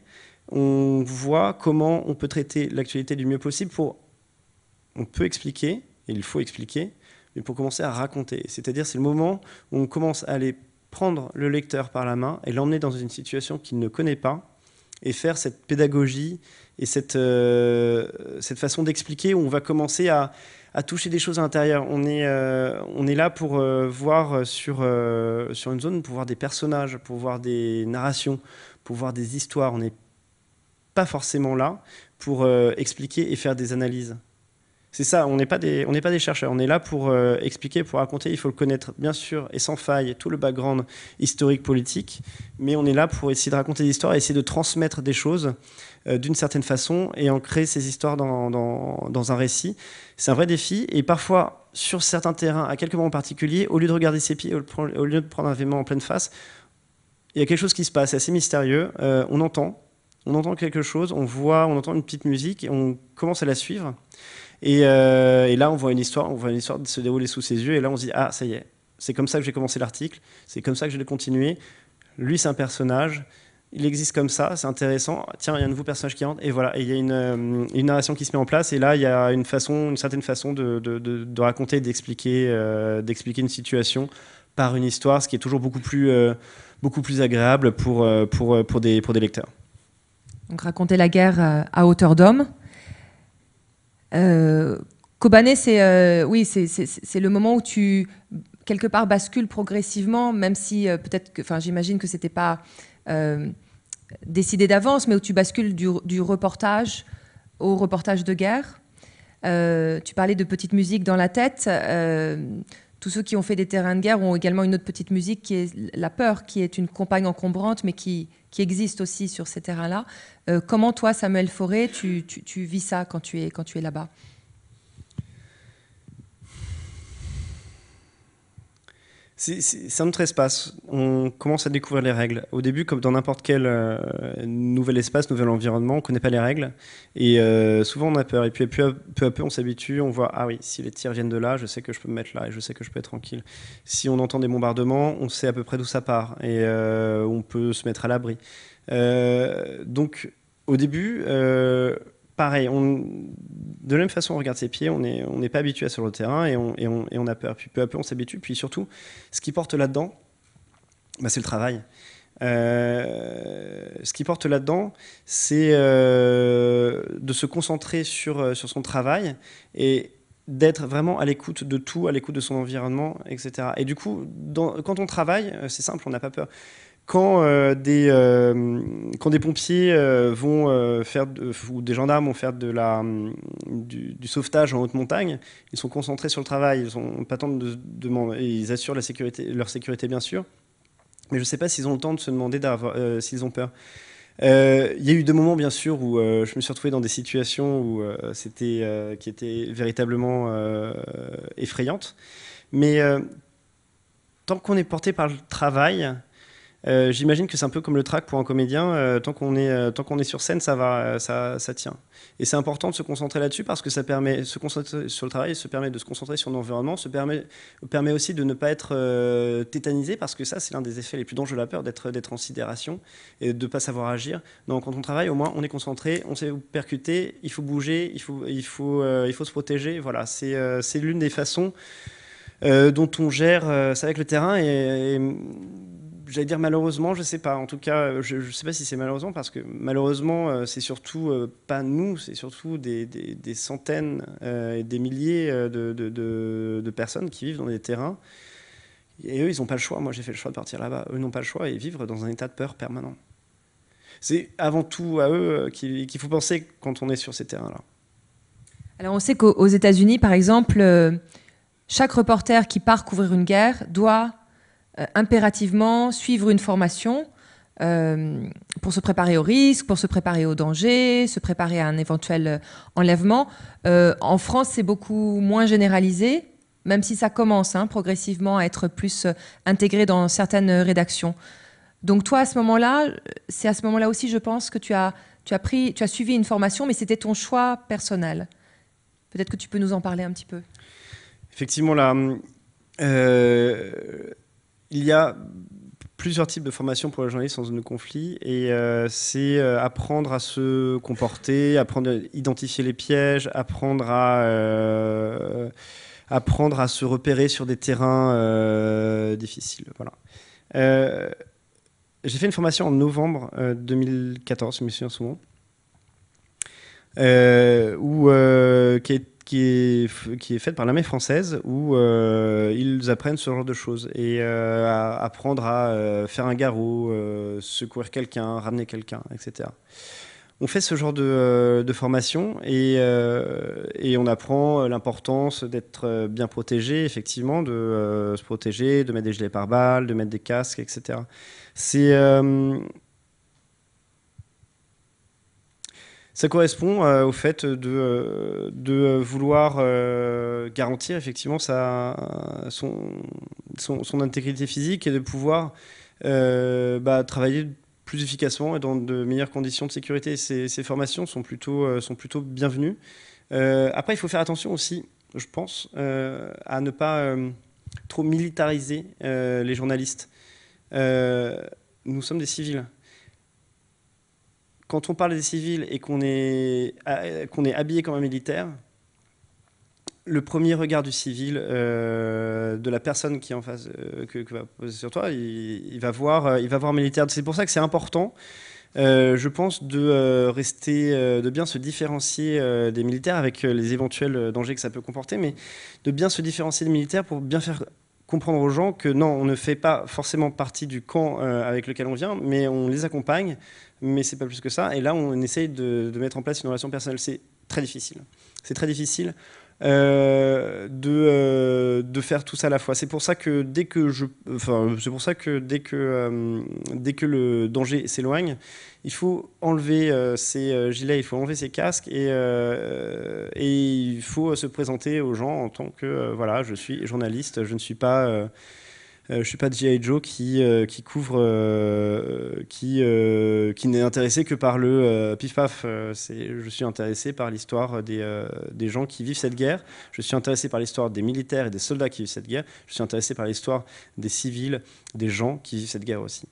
on voit comment on peut traiter l'actualité du mieux possible pour. On peut expliquer, et il faut expliquer, mais pour commencer à raconter. C'est-à-dire, c'est le moment où on commence à aller prendre le lecteur par la main et l'emmener dans une situation qu'il ne connaît pas et faire cette pédagogie et cette, euh, cette façon d'expliquer où on va commencer à, toucher des choses à l'intérieur. On, est, euh, on est là pour euh, voir sur, sur une zone, pour voir des personnages, pour voir des narrations, pour voir des histoires. On n'est pas forcément là pour expliquer et faire des analyses. C'est ça, on n'est pas, des, on pas des chercheurs, on est là pour euh, expliquer, pour raconter, il faut le connaître bien sûr et sans faille, tout le background historique, politique, mais on est là pour essayer de raconter des histoires essayer de transmettre des choses euh, d'une certaine façon et ancrer ces histoires dans, dans, un récit. C'est un vrai défi et parfois sur certains terrains, à quelques moments particuliers, au lieu de regarder ses pieds, au lieu de prendre un événement en pleine face, il y a quelque chose qui se passe, assez mystérieux, euh, on entend, on entend quelque chose, on voit, on entend une petite musique et on commence à la suivre. Euh, et, là, on voit une histoire, on voit une histoire se dérouler sous ses yeux. Et là, on se dit ah, ça y est, c'est comme ça que j'ai commencé l'article, c'est comme ça que je l'ai continué. Lui, c'est un personnage. Il existe comme ça, c'est intéressant. Tiens, il y a un nouveau personnage qui rentre. » et voilà, il y a euh, une, narration qui se met en place, et là, il y a une façon, une certaine façon de, raconter, d'expliquer, euh, d'expliquer une situation par une histoire, ce qui est toujours beaucoup plus, beaucoup plus agréable pour, des, pour des lecteurs. Donc raconter la guerre à hauteur d'homme, euh, Kobané, c'est euh, oui, le moment où tu quelque part bascules progressivement, même si euh, peut-être que, enfin, j'imagine que c'était pas décidé d'avance, mais où tu bascules du, reportage au reportage de guerre. tu parlais de petite musique dans la tête. Tous ceux qui ont fait des terrains de guerre ont également une autre petite musique qui est la peur, qui est une compagne encombrante, mais qui, existe aussi sur ces terrains-là. Euh, comment toi, Samuel Forêt, tu, vis ça es, quand tu es là-bas c'est un autre espace. On commence à découvrir les règles. Au début, comme dans n'importe quel euh, nouvel espace, nouvel environnement, on ne connaît pas les règles. Et euh, souvent, on a peur. Et puis, peu à peu, on s'habitue. On voit, ah oui, si les tirs viennent de là, je sais que je peux me mettre là et je sais que je peux être tranquille. Si on entend des bombardements, on sait à peu près d'où ça part. Et euh, on peut se mettre à l'abri. donc, au début, pareil, on, de la même façon, on regarde ses pieds, on n'est pas habitué à sur le terrain et on, a peur. Puis peu à peu, on s'habitue. Puis surtout, ce qui porte là-dedans, bah, c'est le travail. Euh, ce qui porte là-dedans, c'est euh, de se concentrer euh, sur, son travail et d'être vraiment à l'écoute de tout, à l'écoute de son environnement, etc. Et du coup, quand on travaille, c'est simple, on n'a pas peur quand, euh, des, euh, quand des pompiers euh, vont faire ou des gendarmes vont faire de la, mm, du, sauvetage en haute montagne, ils sont concentrés sur le travail, ils ont pas temps de, ils assurent la sécurité, leur sécurité bien sûr, mais je ne sais pas s'ils ont le temps de se demander s'ils ont peur. Il y a eu deux moments bien sûr où je me suis retrouvé dans des situations où c'était qui étaient véritablement effrayantes, mais tant qu'on est porté par le travail, euh, j'imagine que c'est un peu comme le track pour un comédien. Euh, tant qu'on est, euh, est sur scène, ça va, ça, tient. Et c'est important de se concentrer là-dessus parce que ça permet se concentrer sur le travail, se permet de se concentrer sur l'environnement, se permet, permet aussi de ne pas être tétanisé parce que ça, c'est l'un des effets les plus dangereux de la peur, d'être, en sidération et de ne pas savoir agir. Donc, quand on travaille, au moins, on est concentré, on sait où percuter, il faut bouger, il faut, il faut, il faut se protéger. Voilà, c'est, l'une des façons. dont on gère ça avec le terrain. et j'allais dire malheureusement, je ne sais pas. En tout cas, euh, je, ne sais pas si c'est malheureusement parce que malheureusement, euh, c'est surtout euh, pas nous, c'est surtout des, centaines et des milliers de, personnes qui vivent dans des terrains. Et eux, ils n'ont pas le choix. Moi, j'ai fait le choix de partir là-bas. Eux n'ont pas le choix et vivre dans un état de peur permanent. C'est avant tout à eux qu'il faut penser quand on est sur ces terrains-là. Alors, on sait qu'aux États-Unis, par exemple, chaque reporter qui part couvrir une guerre doit euh, impérativement suivre une formation euh, pour se préparer au risque, pour se préparer au danger, se préparer à un éventuel euh, enlèvement. en France, c'est beaucoup moins généralisé, même si ça commence hein, progressivement à être plus intégré dans certaines rédactions. Donc toi, à ce moment-là, c'est à ce moment-là aussi, je pense, que tu as, tu as, pris, tu as suivi une formation, mais c'était ton choix personnel. Peut-être que tu peux nous en parler un petit peu. Effectivement, là, il y a plusieurs types de formations pour les journalistes en zone de conflit et euh, c'est euh, apprendre à se comporter, apprendre à identifier les pièges, apprendre à euh, apprendre à se repérer sur des terrains difficiles. Voilà. j'ai fait une formation en novembre 2014, je me souviens souvent, où qui est qui est, qui est faite par l'armée française où euh, ils apprennent ce genre de choses et euh, apprendre à euh, faire un garrot, secourir quelqu'un, ramener quelqu'un, etc. On fait ce genre de, de formation et, et, on apprend l'importance d'être bien protégé, effectivement, de se protéger, de mettre des gilets pare-balles, de mettre des casques, etc. C'est Ça correspond euh, au fait de, euh, euh, vouloir garantir effectivement sa, son, intégrité physique et de pouvoir bah, travailler plus efficacement et dans de meilleures conditions de sécurité. Ces, ces formations sont plutôt, sont plutôt bienvenues. après, il faut faire attention aussi, je pense, à ne pas trop militariser les journalistes. nous sommes des civils quand on parle des civils et qu'on est, ah, qu'on est habillé comme un militaire, le premier regard du civil, euh, de la personne qui en face, euh, que, va poser sur toi, il, va voir, il va voir euh, militaire. C'est pour ça que c'est important, je pense, de rester, de bien se différencier des militaires avec les éventuels dangers que ça peut comporter, mais de bien se différencier des militaires pour bien faire comprendre aux gens que non, on ne fait pas forcément partie du camp avec lequel on vient, mais on les accompagne mais c'est pas plus que ça. Et là, on essaye de, mettre en place une relation personnelle. C'est très difficile. C'est très difficile euh, de, euh, de, faire tout ça à la fois. C'est pour ça que dès que je, enfin, c'est pour ça que dès que euh, dès que le danger s'éloigne, il faut enlever ses gilets, il faut enlever ses casques et, et il faut se présenter aux gens en tant que voilà, je suis journaliste, je ne suis pas euh, je suis pas G.I. Joe qui, euh, qui couvre, euh, qui, qui n'est intéressé que par le pif-paf. je suis intéressé par l'histoire des, des gens qui vivent cette guerre. Je suis intéressé par l'histoire des militaires et des soldats qui vivent cette guerre. Je suis intéressé par l'histoire des civils, des gens qui vivent cette guerre aussi.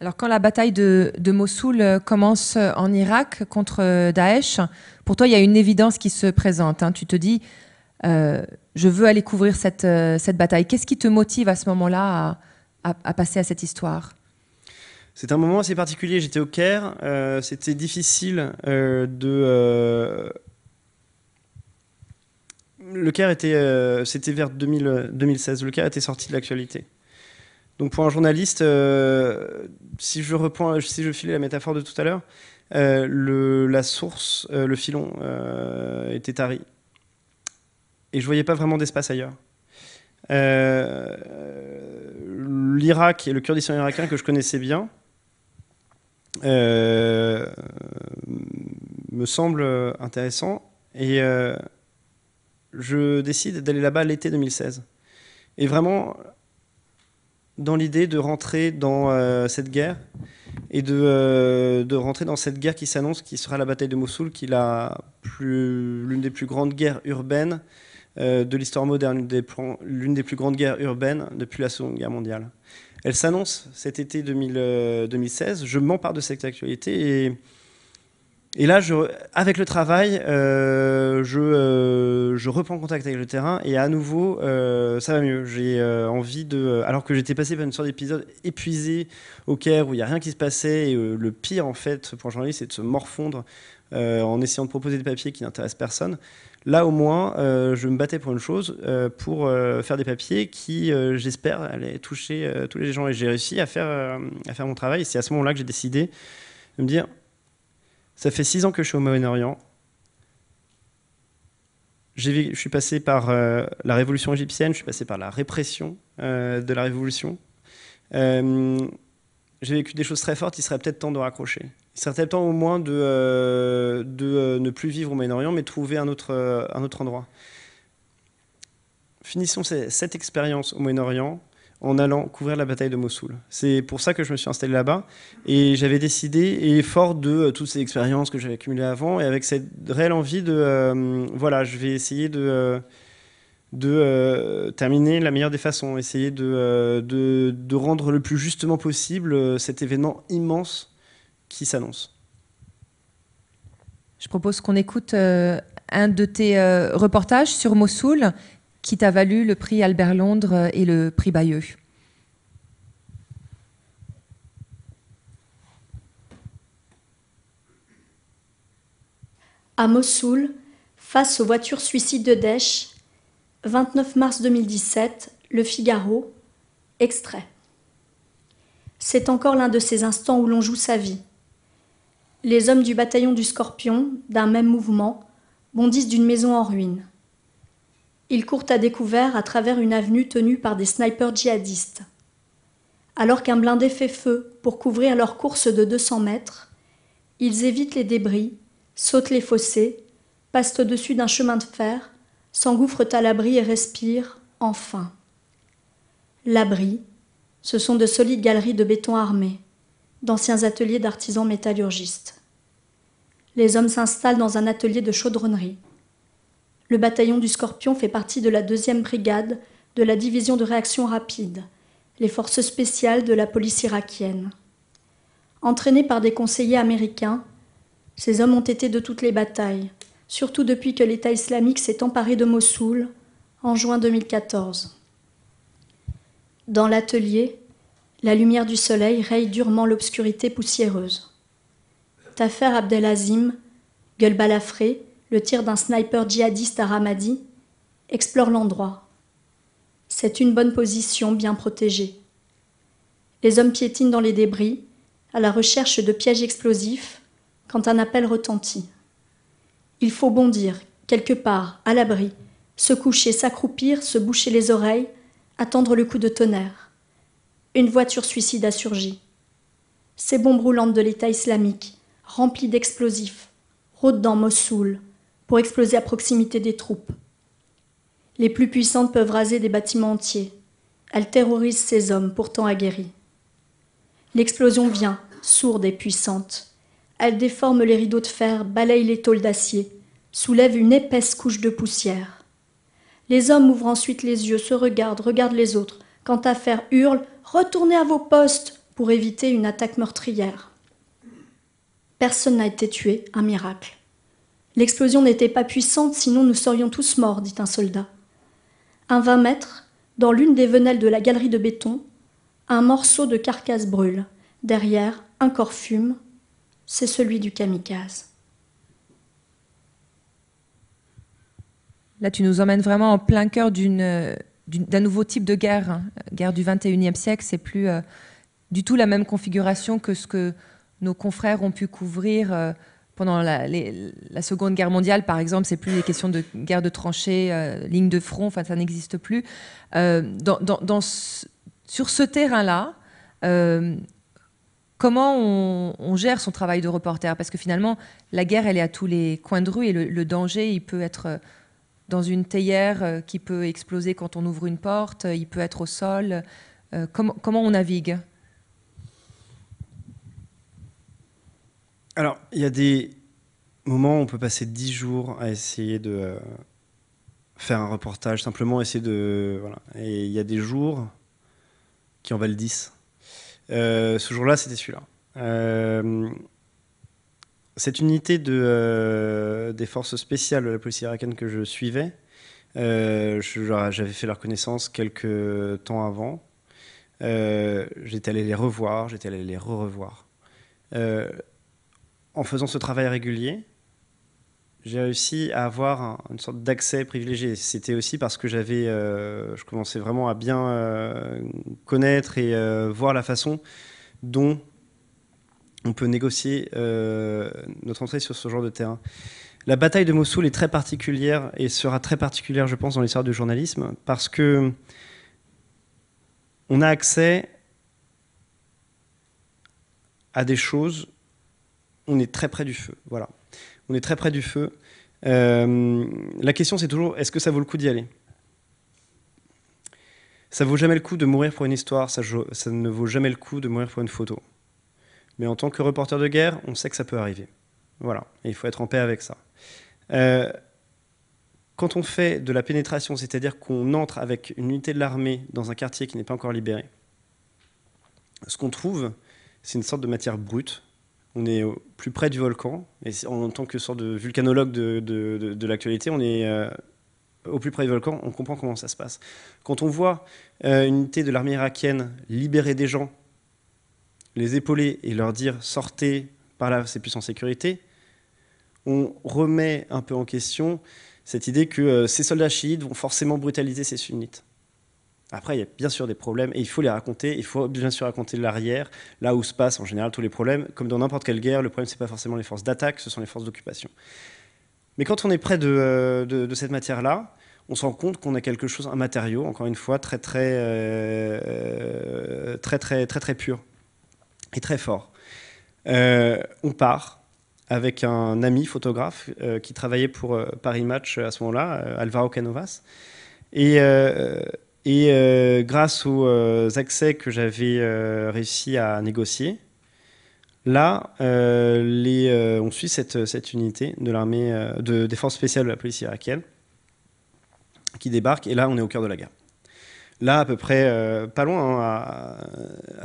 Alors quand la bataille de, de, Mossoul commence en Irak contre Daesh, pour toi, il y a une évidence qui se présente. Hein. Tu te dis, je veux aller couvrir cette, euh, cette bataille. Qu'est-ce qui te motive à ce moment-là à, passer à cette histoire c'est un moment assez particulier. J'étais au Caire. Euh, c'était difficile euh, de. Le Caire était. C'était vers 2016. Le Caire était sorti de l'actualité. Donc pour un journaliste, si je reprends, si je filais la métaphore de tout à l'heure, la source, le filon était tari et je voyais pas vraiment d'espace ailleurs. Euh, L'Irak et le Kurdistan irakien que je connaissais bien euh, me semble intéressant et euh, je décide d'aller là-bas l'été 2016. Et vraiment dans l'idée de rentrer dans cette guerre et de, de rentrer dans cette guerre qui s'annonce, qui sera la bataille de Mossoul, qui est l'une des plus grandes guerres urbaines euh, de l'histoire moderne, l'une des plus grandes guerres urbaines depuis la Seconde Guerre mondiale. Elle s'annonce cet été 2016. Euh, je m'empare de cette actualité et, et là, avec le travail, euh, je, reprends contact avec le terrain et à nouveau, ça va mieux. J'ai envie de. Alors que j'étais passé par une sorte d'épisode épuisé au Caire où il n'y a rien qui se passait et le pire, en fait, pour un journaliste, c'est de se morfondre en essayant de proposer des papiers qui n'intéressent personne. Là, au moins, euh, je me battais pour une chose, euh, pour euh, faire des papiers qui, j'espère, allaient toucher tous les gens. Et j'ai réussi à faire, à faire mon travail. C'est à ce moment-là que j'ai décidé de me dire ça fait six ans que je suis au Moyen-Orient. Je suis passé par la révolution égyptienne, je suis passé par la répression de la révolution. j'ai vécu des choses très fortes, il serait peut-être temps de raccrocher certain temps au moins de, euh, euh, ne plus vivre au Moyen-Orient, mais trouver un autre, euh, un autre endroit. Finissons cette expérience au Moyen-Orient en allant couvrir la bataille de Mossoul. C'est pour ça que je me suis installé là-bas, et j'avais décidé, et fort de toutes ces expériences que j'avais accumulées avant, et avec cette réelle envie de, voilà, je vais essayer de de terminer la meilleure des façons, essayer de, de, rendre le plus justement possible cet événement immense qui s'annonce. Je propose qu'on écoute euh, un de tes euh, reportages sur Mossoul qui t'a valu le prix Albert Londres euh, et le prix Bayeux. À Mossoul, face aux voitures suicides de Daesh, 29 mars 2017, Le Figaro, extrait. C'est encore l'un de ces instants où l'on joue sa vie les hommes du bataillon du Scorpion, d'un même mouvement, bondissent d'une maison en ruine. Ils courent à découvert à travers une avenue tenue par des snipers djihadistes. Alors qu'un blindé fait feu pour couvrir leur course de 200 mètres, ils évitent les débris, sautent les fossés, passent au-dessus d'un chemin de fer, s'engouffrent à l'abri et respirent, enfin. L'abri, ce sont de solides galeries de béton armé d'anciens ateliers d'artisans métallurgistes. Les hommes s'installent dans un atelier de chaudronnerie. Le bataillon du Scorpion fait partie de la 2e brigade de la division de réaction rapide, les forces spéciales de la police irakienne. Entraînés par des conseillers américains, ces hommes ont été de toutes les batailles, surtout depuis que l'État islamique s'est emparé de Mossoul en juin 2014. Dans l'atelier, la lumière du soleil raye durement l'obscurité poussiéreuse. Tafer Abdelazim, gueule balafrée, le tir d'un sniper djihadiste à Ramadi, explore l'endroit. C'est une bonne position bien protégée. Les hommes piétinent dans les débris, à la recherche de pièges explosifs, quand un appel retentit. Il faut bondir, quelque part, à l'abri, se coucher, s'accroupir, se boucher les oreilles, attendre le coup de tonnerre une voiture suicide a surgi. Ces bombes roulantes de l'État islamique, remplies d'explosifs, rôdent dans Mossoul pour exploser à proximité des troupes. Les plus puissantes peuvent raser des bâtiments entiers. Elles terrorisent ces hommes pourtant aguerris. L'explosion vient, sourde et puissante. Elle déforme les rideaux de fer, balaye les tôles d'acier, soulève une épaisse couche de poussière. Les hommes ouvrent ensuite les yeux, se regardent, regardent les autres. Quant à faire hurle, Retournez à vos postes pour éviter une attaque meurtrière. Personne n'a été tué, un miracle. L'explosion n'était pas puissante, sinon nous serions tous morts, dit un soldat. Un vingt mètres, dans l'une des venelles de la galerie de béton, un morceau de carcasse brûle. Derrière, un corps fume. C'est celui du kamikaze. Là, tu nous emmènes vraiment en plein cœur d'une euh, d'un nouveau type de guerre. Hein. Guerre du 21e siècle, c'est plus euh, du tout la même configuration que ce que nos confrères ont pu couvrir euh, pendant la, Seconde Guerre mondiale, par exemple. C'est plus des questions de guerre de tranchées, euh, ligne de front, enfin, ça n'existe plus. sur ce terrain-là, comment on, gère son travail de reporter Parce que finalement, la guerre, elle est à tous les coins de rue et le, le danger, il peut être dans une théière euh, qui peut exploser quand on ouvre une porte, euh, il peut être au sol. Euh, comment on navigue Alors, il y a des moments où on peut passer 10 jours à essayer de faire un reportage, simplement essayer de... Et il y a des jours qui en valent 10. ce jour-là, c'était celui-là cette unité de, euh, des forces spéciales de la police irakienne que je suivais, euh, j'avais fait leur connaissance quelques temps avant. Euh, j'étais allé les revoir, j'étais allé les re-revoir. en faisant ce travail régulier, j'ai réussi à avoir une sorte d'accès privilégié. C'était aussi parce que j'avais, je commençais vraiment à bien connaître et voir la façon dont on peut négocier euh, notre entrée sur ce genre de terrain. La bataille de Mossoul est très particulière et sera très particulière, je pense, dans l'histoire du journalisme, parce que on a accès à des choses. On est très près du feu. Voilà, on est très près du feu. Euh, la question, c'est toujours est-ce que ça vaut le coup d'y aller Ça vaut jamais le coup de mourir pour une histoire. ça ne vaut jamais le coup de mourir pour une photo. Mais en tant que reporter de guerre, on sait que ça peut arriver. Voilà, et il faut être en paix avec ça. Euh, quand on fait de la pénétration, c'est-à-dire qu'on entre avec une unité de l'armée dans un quartier qui n'est pas encore libéré, ce qu'on trouve, c'est une sorte de matière brute. On est au plus près du volcan, et en tant que sorte de vulcanologue de, de, l'actualité, on est euh, au plus près du volcan, on comprend comment ça se passe. Quand on voit euh, une unité de l'armée irakienne libérer des gens les épauler et leur dire sortez, par là c'est plus en sécurité, on remet un peu en question cette idée que euh, ces soldats chiites vont forcément brutaliser ces sunnites. Après, il y a bien sûr des problèmes et il faut les raconter. Il faut bien sûr raconter l'arrière, là où se passent en général tous les problèmes. Comme dans n'importe quelle guerre, le problème, ce n'est pas forcément les forces d'attaque, ce sont les forces d'occupation. Mais quand on est près euh, de, cette matière-là, on se rend compte qu'on a quelque chose, un matériau, encore une fois, très, très, euh, très, très, très pur est très fort. Euh, on part avec un ami photographe euh, qui travaillait pour euh, Paris Match à ce moment-là, Alvaro Canovas. Et, grâce aux accès que j'avais réussi à négocier, Là, on suit cette, unité de l'armée de défense spéciale de la police irakienne qui débarque, et là, on est au cœur de la guerre. Là, à peu près, pas loin, hein, à,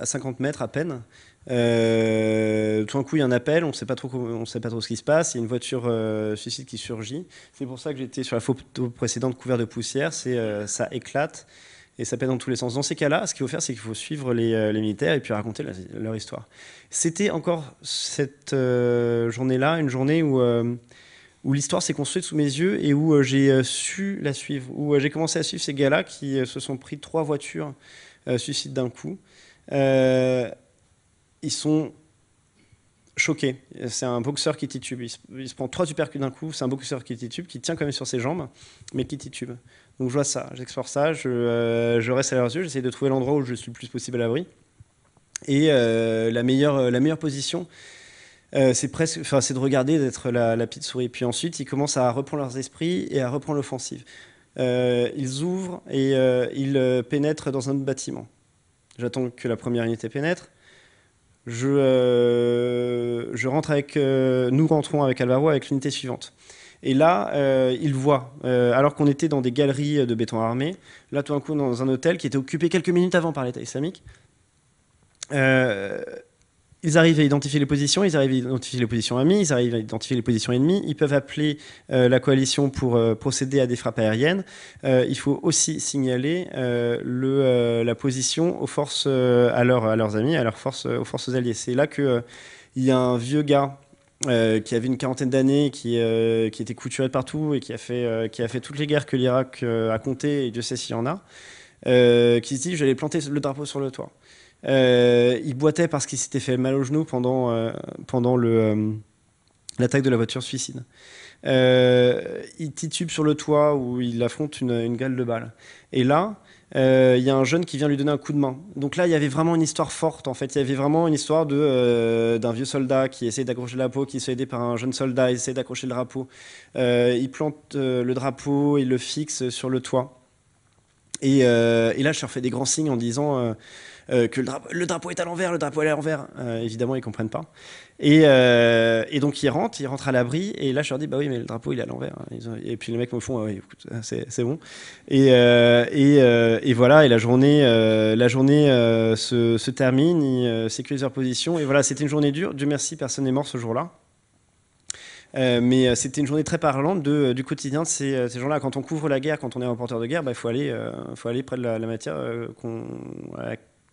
à, 50 mètres à peine, euh, tout d'un coup, il y a un appel, on ne sait pas trop, on trop ce qui se passe. Il y a une voiture euh, suicide qui surgit. C'est pour ça que j'étais sur la photo précédente couverte de poussière. C'est euh, ça éclate et ça pète dans tous les sens. Dans ces cas-là, ce qu'il faut faire, c'est qu'il faut suivre les, militaires et puis raconter leur histoire. C'était encore cette journée-là, une journée où où l'histoire s'est construite sous mes yeux et où j'ai su la suivre, où j'ai commencé à suivre ces gars-là qui se sont pris trois voitures suicides d'un coup ils sont choqués. C'est un boxeur qui titube. Il se, prend trois supercuts d'un coup. C'est un boxeur qui titube, qui tient quand même sur ses jambes, mais qui titube. Donc je vois ça, j'explore ça, je, euh, reste à leurs yeux, j'essaie de trouver l'endroit où je suis le plus possible à l'abri. Et euh, la, meilleure, la meilleure position, euh, c'est presque, c'est de regarder, d'être la, petite souris. Puis ensuite, ils commencent à reprendre leurs esprits et à reprendre l'offensive. ils ouvrent et ils pénètrent dans un bâtiment. J'attends que la première unité pénètre je, euh, je rentre avec, euh, nous rentrons avec Alvaro avec l'unité suivante. Et là, euh, il voit, alors qu'on était dans des galeries de béton armé, là tout d'un coup dans un hôtel qui était occupé quelques minutes avant par l'État islamique, ils arrivent à identifier les positions, ils arrivent à identifier les positions amies, ils arrivent à identifier les positions ennemies, ils peuvent appeler euh, la coalition pour euh, procéder à des frappes aériennes. Euh, il faut aussi signaler le, la position aux forces, à, leurs amis, à leurs forces, aux forces alliées. C'est là qu'il il y a un vieux gars qui avait une quarantaine d'années, qui, qui, était couturé de partout et qui a fait, qui a fait toutes les guerres que l'Irak a comptées, et Dieu sait s'il y en a, qui se dit je vais planter le drapeau sur le toit. Euh, il boitait parce qu'il s'était fait mal au genou pendant, euh, pendant le euh, l'attaque de la voiture suicide. il titube sur le toit où il affronte une, une de balles. Et là, il y a un jeune qui vient lui donner un coup de main. Donc là, il y avait vraiment une histoire forte, en fait. Il y avait vraiment une histoire d'un vieux soldat qui essaie d'accrocher la peau, qui se aidé par un jeune soldat, il essaie d'accrocher le drapeau. il plante le drapeau, il le fixe sur le toit. Et, et là, je leur fais des grands signes en disant euh, que le, drapeau est à l'envers, le drapeau est à l'envers. Euh, évidemment, ils comprennent pas. Euh, et, donc ils rentrent, ils rentrent à l'abri, et là je leur dis bah oui mais le drapeau il est à l'envers. Et puis les mecs me font oui écoute c'est bon. Et, voilà et la journée la journée se, termine, ils sécurisent leur position et voilà c'était une journée dure. Dieu merci personne n'est mort ce jour-là. mais c'était une journée très parlante du quotidien de ces, gens-là. Quand on couvre la guerre, quand on est reporter de guerre, il bah, faut, aller, faut aller près de la, matière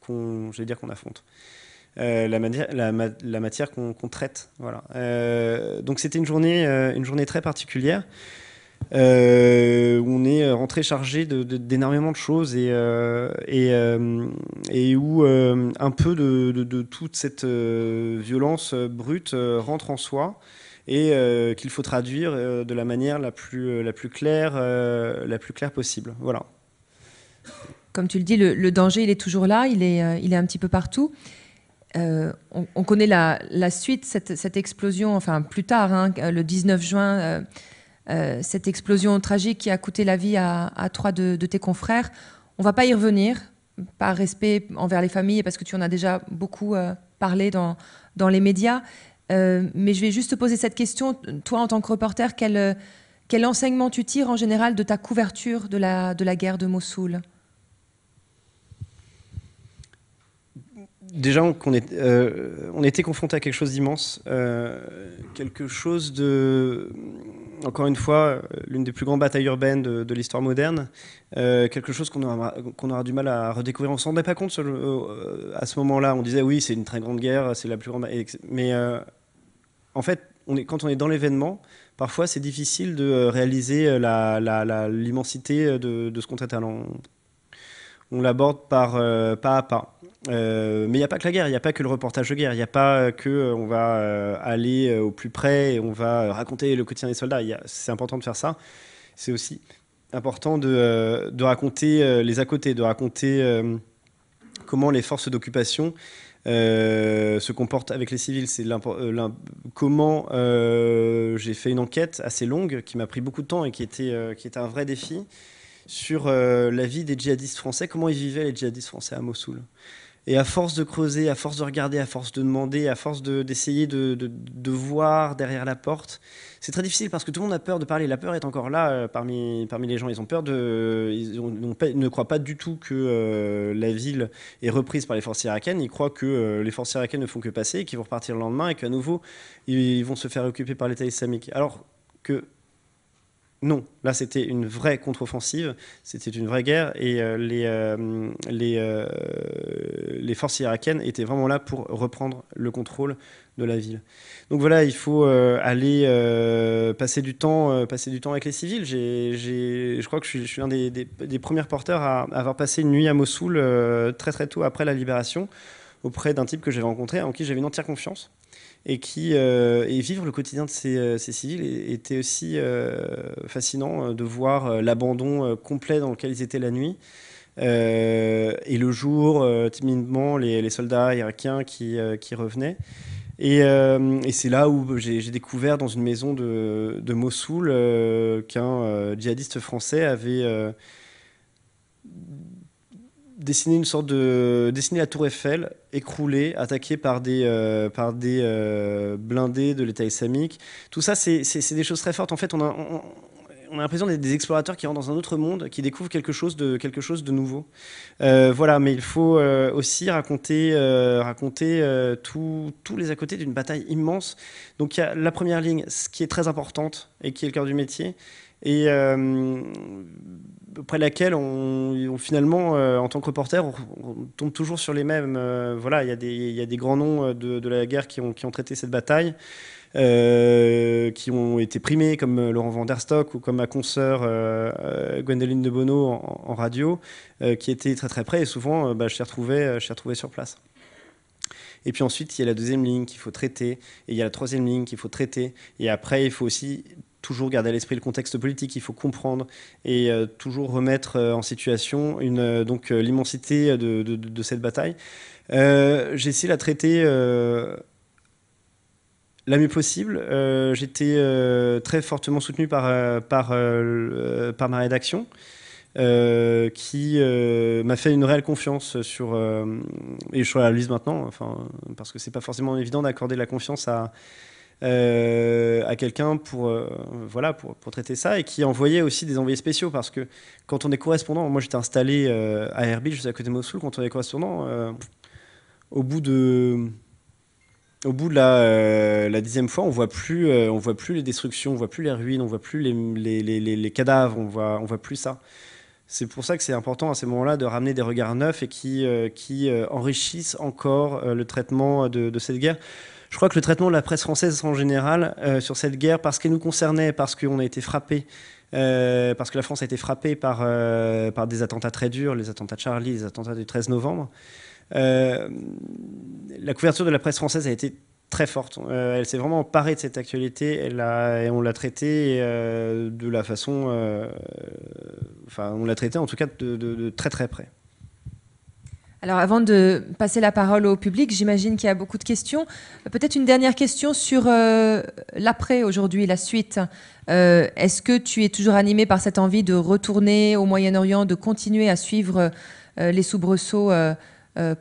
qu'on dire qu'on affronte. Euh, la, la, matière qu'on traite. Voilà. Euh, donc c'était une, journée, euh, une journée très particulière. où on est rentré chargé d'énormément de, choses et, où un peu de, toute cette violence brute rentre en soi et qu'il faut traduire de la manière la plus, la plus claire, la plus claire possible. Voilà comme tu le dis, le, danger, il est toujours là, il est, euh, un petit peu partout. Euh, on, connaît la, suite, cette, explosion, enfin plus tard, hein, euh, le 19 juin, cette explosion tragique qui a coûté la vie à, trois de, tes confrères. On va pas y revenir, par respect envers les familles, parce que tu en as déjà beaucoup parlé dans, les médias. mais je vais juste te poser cette question. Toi, en tant que reporter, quel, enseignement tu tires en général de ta couverture de la guerre de Mossoul déjà qu'on est, euh, on était confronté à quelque chose d'immense, euh, quelque chose de, encore une fois, euh, l'une des plus grandes batailles urbaines de, l'histoire moderne, quelque chose qu'on aura, aura, du mal à redécouvrir. On s'en rendait pas compte à ce moment-là. On disait oui, c'est une très grande guerre, c'est la plus grande, mais en fait, quand on est dans l'événement, parfois c'est difficile de réaliser l'immensité de, ce qu'on traite. Alors, on l'aborde par euh, pas à pas. Euh, mais il n'y a pas que la guerre, il n'y a pas que le reportage de guerre, il n'y a pas euh, que on va aller au plus près et on va raconter le quotidien des soldats. C'est important de faire ça. C'est aussi important de, raconter les à côté, de raconter comment les forces d'occupation se comportent avec les civils. C'est comment j'ai fait une enquête assez longue qui m'a pris beaucoup de temps et qui était, qui était un vrai défi sur euh, la vie des djihadistes français, comment ils vivaient les djihadistes français à Mossoul. Et à force de creuser, à force de regarder, à force de demander, à force d'essayer de, voir derrière la porte, c'est très difficile parce que tout le monde a peur de parler. La peur est encore là euh, parmi, les gens. Ils ont peur de. Ils ne croient pas du tout que euh, la ville est reprise par les forces irakiennes. Ils croient que les forces irakiennes ne font que passer, qu'ils vont repartir le lendemain et qu'à nouveau, ils, ils, vont se faire occuper par l'État islamique. Alors que non, là c'était une vraie contre-offensive, c'était une vraie guerre et euh, euh, euh, les, forces irakiennes étaient vraiment là pour reprendre le contrôle de la ville. Donc voilà, il faut aller passer, du temps, passer du temps avec les civils. je crois que je suis, l'un des, premiers porteurs à, avoir passé une nuit à Mossoul très très tôt après la libération auprès d'un type que j'avais rencontré, en qui j'avais une entière confiance et qui euh, et vivre le quotidien de ces, euh, ces civils était aussi euh, fascinant de voir l'abandon complet dans lequel ils étaient la nuit. et le jour, timidement, les, les, soldats irakiens qui, qui revenaient. Et, c'est là où j'ai découvert dans une maison de, de Mossoul qu'un djihadiste français avait dessiné une sorte de dessiné la Tour Eiffel écroulés, attaqués par des, euh, par des euh, blindés de l'État islamique. Tout ça, c'est des choses très fortes. En fait, on a, on, a l'impression d'être des explorateurs qui rentrent dans un autre monde, qui découvrent quelque chose de, quelque chose de nouveau. Euh, voilà, mais il faut aussi raconter, raconter tous les à côté d'une bataille immense. Donc il y a la première ligne, ce qui est très importante et qui est le cœur du métier. Et de laquelle on, finalement, euh, en tant que reporter, on, tombe toujours sur les mêmes. Euh, voilà, il y, a des, y a des grands noms euh, de, de, la guerre qui ont, qui ont traité cette bataille, qui ont été primés, comme Laurent Van der Stock ou comme ma consoeur Gwendoline de Bono en, radio, qui était très très près et souvent, bah, je les suis retrouvais sur place. Et puis ensuite, il y a la deuxième ligne qu'il faut traiter, et il y a la troisième ligne qu'il faut traiter. Et après, il faut aussi toujours garder à l'esprit le contexte politique, il faut comprendre et euh, toujours remettre euh, en situation euh, donc l'immensité de, cette bataille. j'ai essayé de la traiter la mieux possible. J'étais très fortement soutenu par, par, par ma rédaction. qui m'a fait une réelle confiance sur et je la liste maintenant, enfin parce que c'est pas forcément évident d'accorder la confiance à, euh, à quelqu'un pour, euh, voilà, pour, traiter ça et qui envoyait aussi des envoyés spéciaux parce que quand on est correspondant, moi j'étais installé euh, à Erbil, juste à côté de Mossoul, quand on est correspondant, au bout de au bout de la, dixième fois, on voit plus, on voit plus les destructions, on voit plus les ruines, on voit plus les, les, les, cadavres, on voit, on voit plus ça. C'est pour ça que c'est important à ces moments-là de ramener des regards neufs et qui, qui enrichissent encore le traitement de cette guerre. Je crois que le traitement de la presse française en général euh, sur cette guerre, parce qu'elle nous concernait, parce qu'on a été frappé euh, parce que la France a été frappée par, euh, par des attentats très durs, les attentats de Charlie, les attentats du 13 novembre. la couverture de la presse française a été très forte. elle s'est vraiment emparée de cette actualité elle a, et on l'a traité de la façon. enfin, on l'a traité en tout cas de très très près. Alors avant de passer la parole au public, j'imagine qu'il y a beaucoup de questions. Euh, peut-être une dernière question sur euh, l'après aujourd'hui, la suite. Euh, est-ce que tu es toujours animé par cette envie de retourner au Moyen-Orient, de continuer à suivre les soubresauts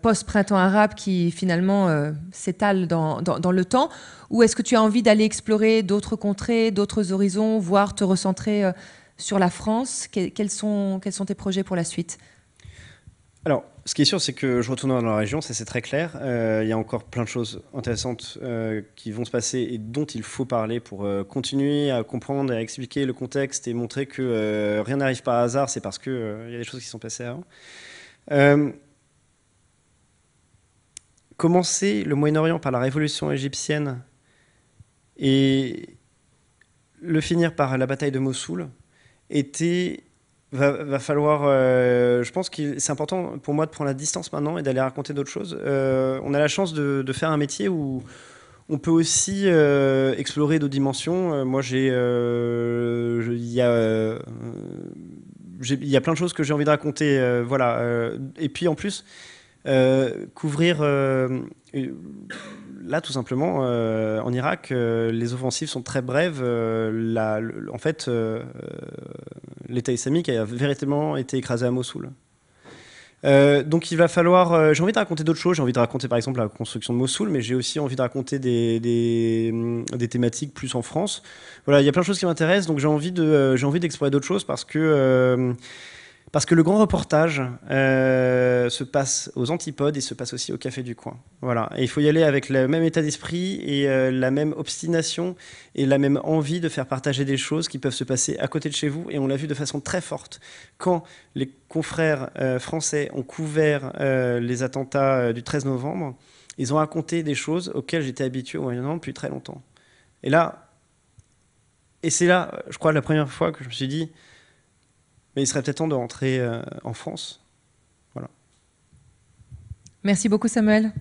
post-printemps arabe qui finalement s'étalent s'étale dans, le temps Ou est-ce que tu as envie d'aller explorer d'autres contrées, d'autres horizons, voire te recentrer sur la France quels, sont, quels sont tes projets pour la suite Alors, ce qui est sûr, c'est que je retournerai dans la région, ça c'est très clair. Euh, il y a encore plein de choses intéressantes euh, qui vont se passer et dont il faut parler pour euh, continuer à comprendre et à expliquer le contexte et montrer que rien n'arrive par hasard, c'est parce qu'il il y a des choses qui sont passées avant. commencer le Moyen-Orient par la révolution égyptienne et le finir par la bataille de Mossoul était Va, falloir. Euh, je pense que c'est important pour moi de prendre la distance maintenant et d'aller raconter d'autres choses. Euh, on a la chance de, faire un métier où on peut aussi euh, explorer d'autres dimensions. moi, j'ai. Il y a. il y a plein de choses que j'ai envie de raconter, voilà. et puis en plus, couvrir là, tout simplement, euh, en Irak, euh, les offensives sont très brèves. Euh, en fait, l'État islamique a véritablement été écrasé à Mossoul. donc il va falloir. j'ai envie de raconter d'autres choses. J'ai envie de raconter par exemple la construction de Mossoul, mais j'ai aussi envie de raconter des, des, thématiques plus en France. Voilà, il y a plein de choses qui m'intéressent, donc j'ai envie de j'ai envie d'explorer d'autres choses parce que parce que le grand reportage euh, se passe aux antipodes et se passe aussi au café du coin. Voilà. Et il faut y aller avec le même état d'esprit et euh, la même obstination et la même envie de faire partager des choses qui peuvent se passer à côté de chez vous. Et on l'a vu de façon très forte. Quand les confrères euh, français ont couvert les attentats du 13 novembre, ils ont raconté des choses auxquelles j'étais habitué au Moyen-Orient depuis très longtemps. Et là, et c'est là, je crois, la première fois que je me suis dit, mais il serait peut-être temps de rentrer euh, en France. Voilà. Merci beaucoup, Samuel.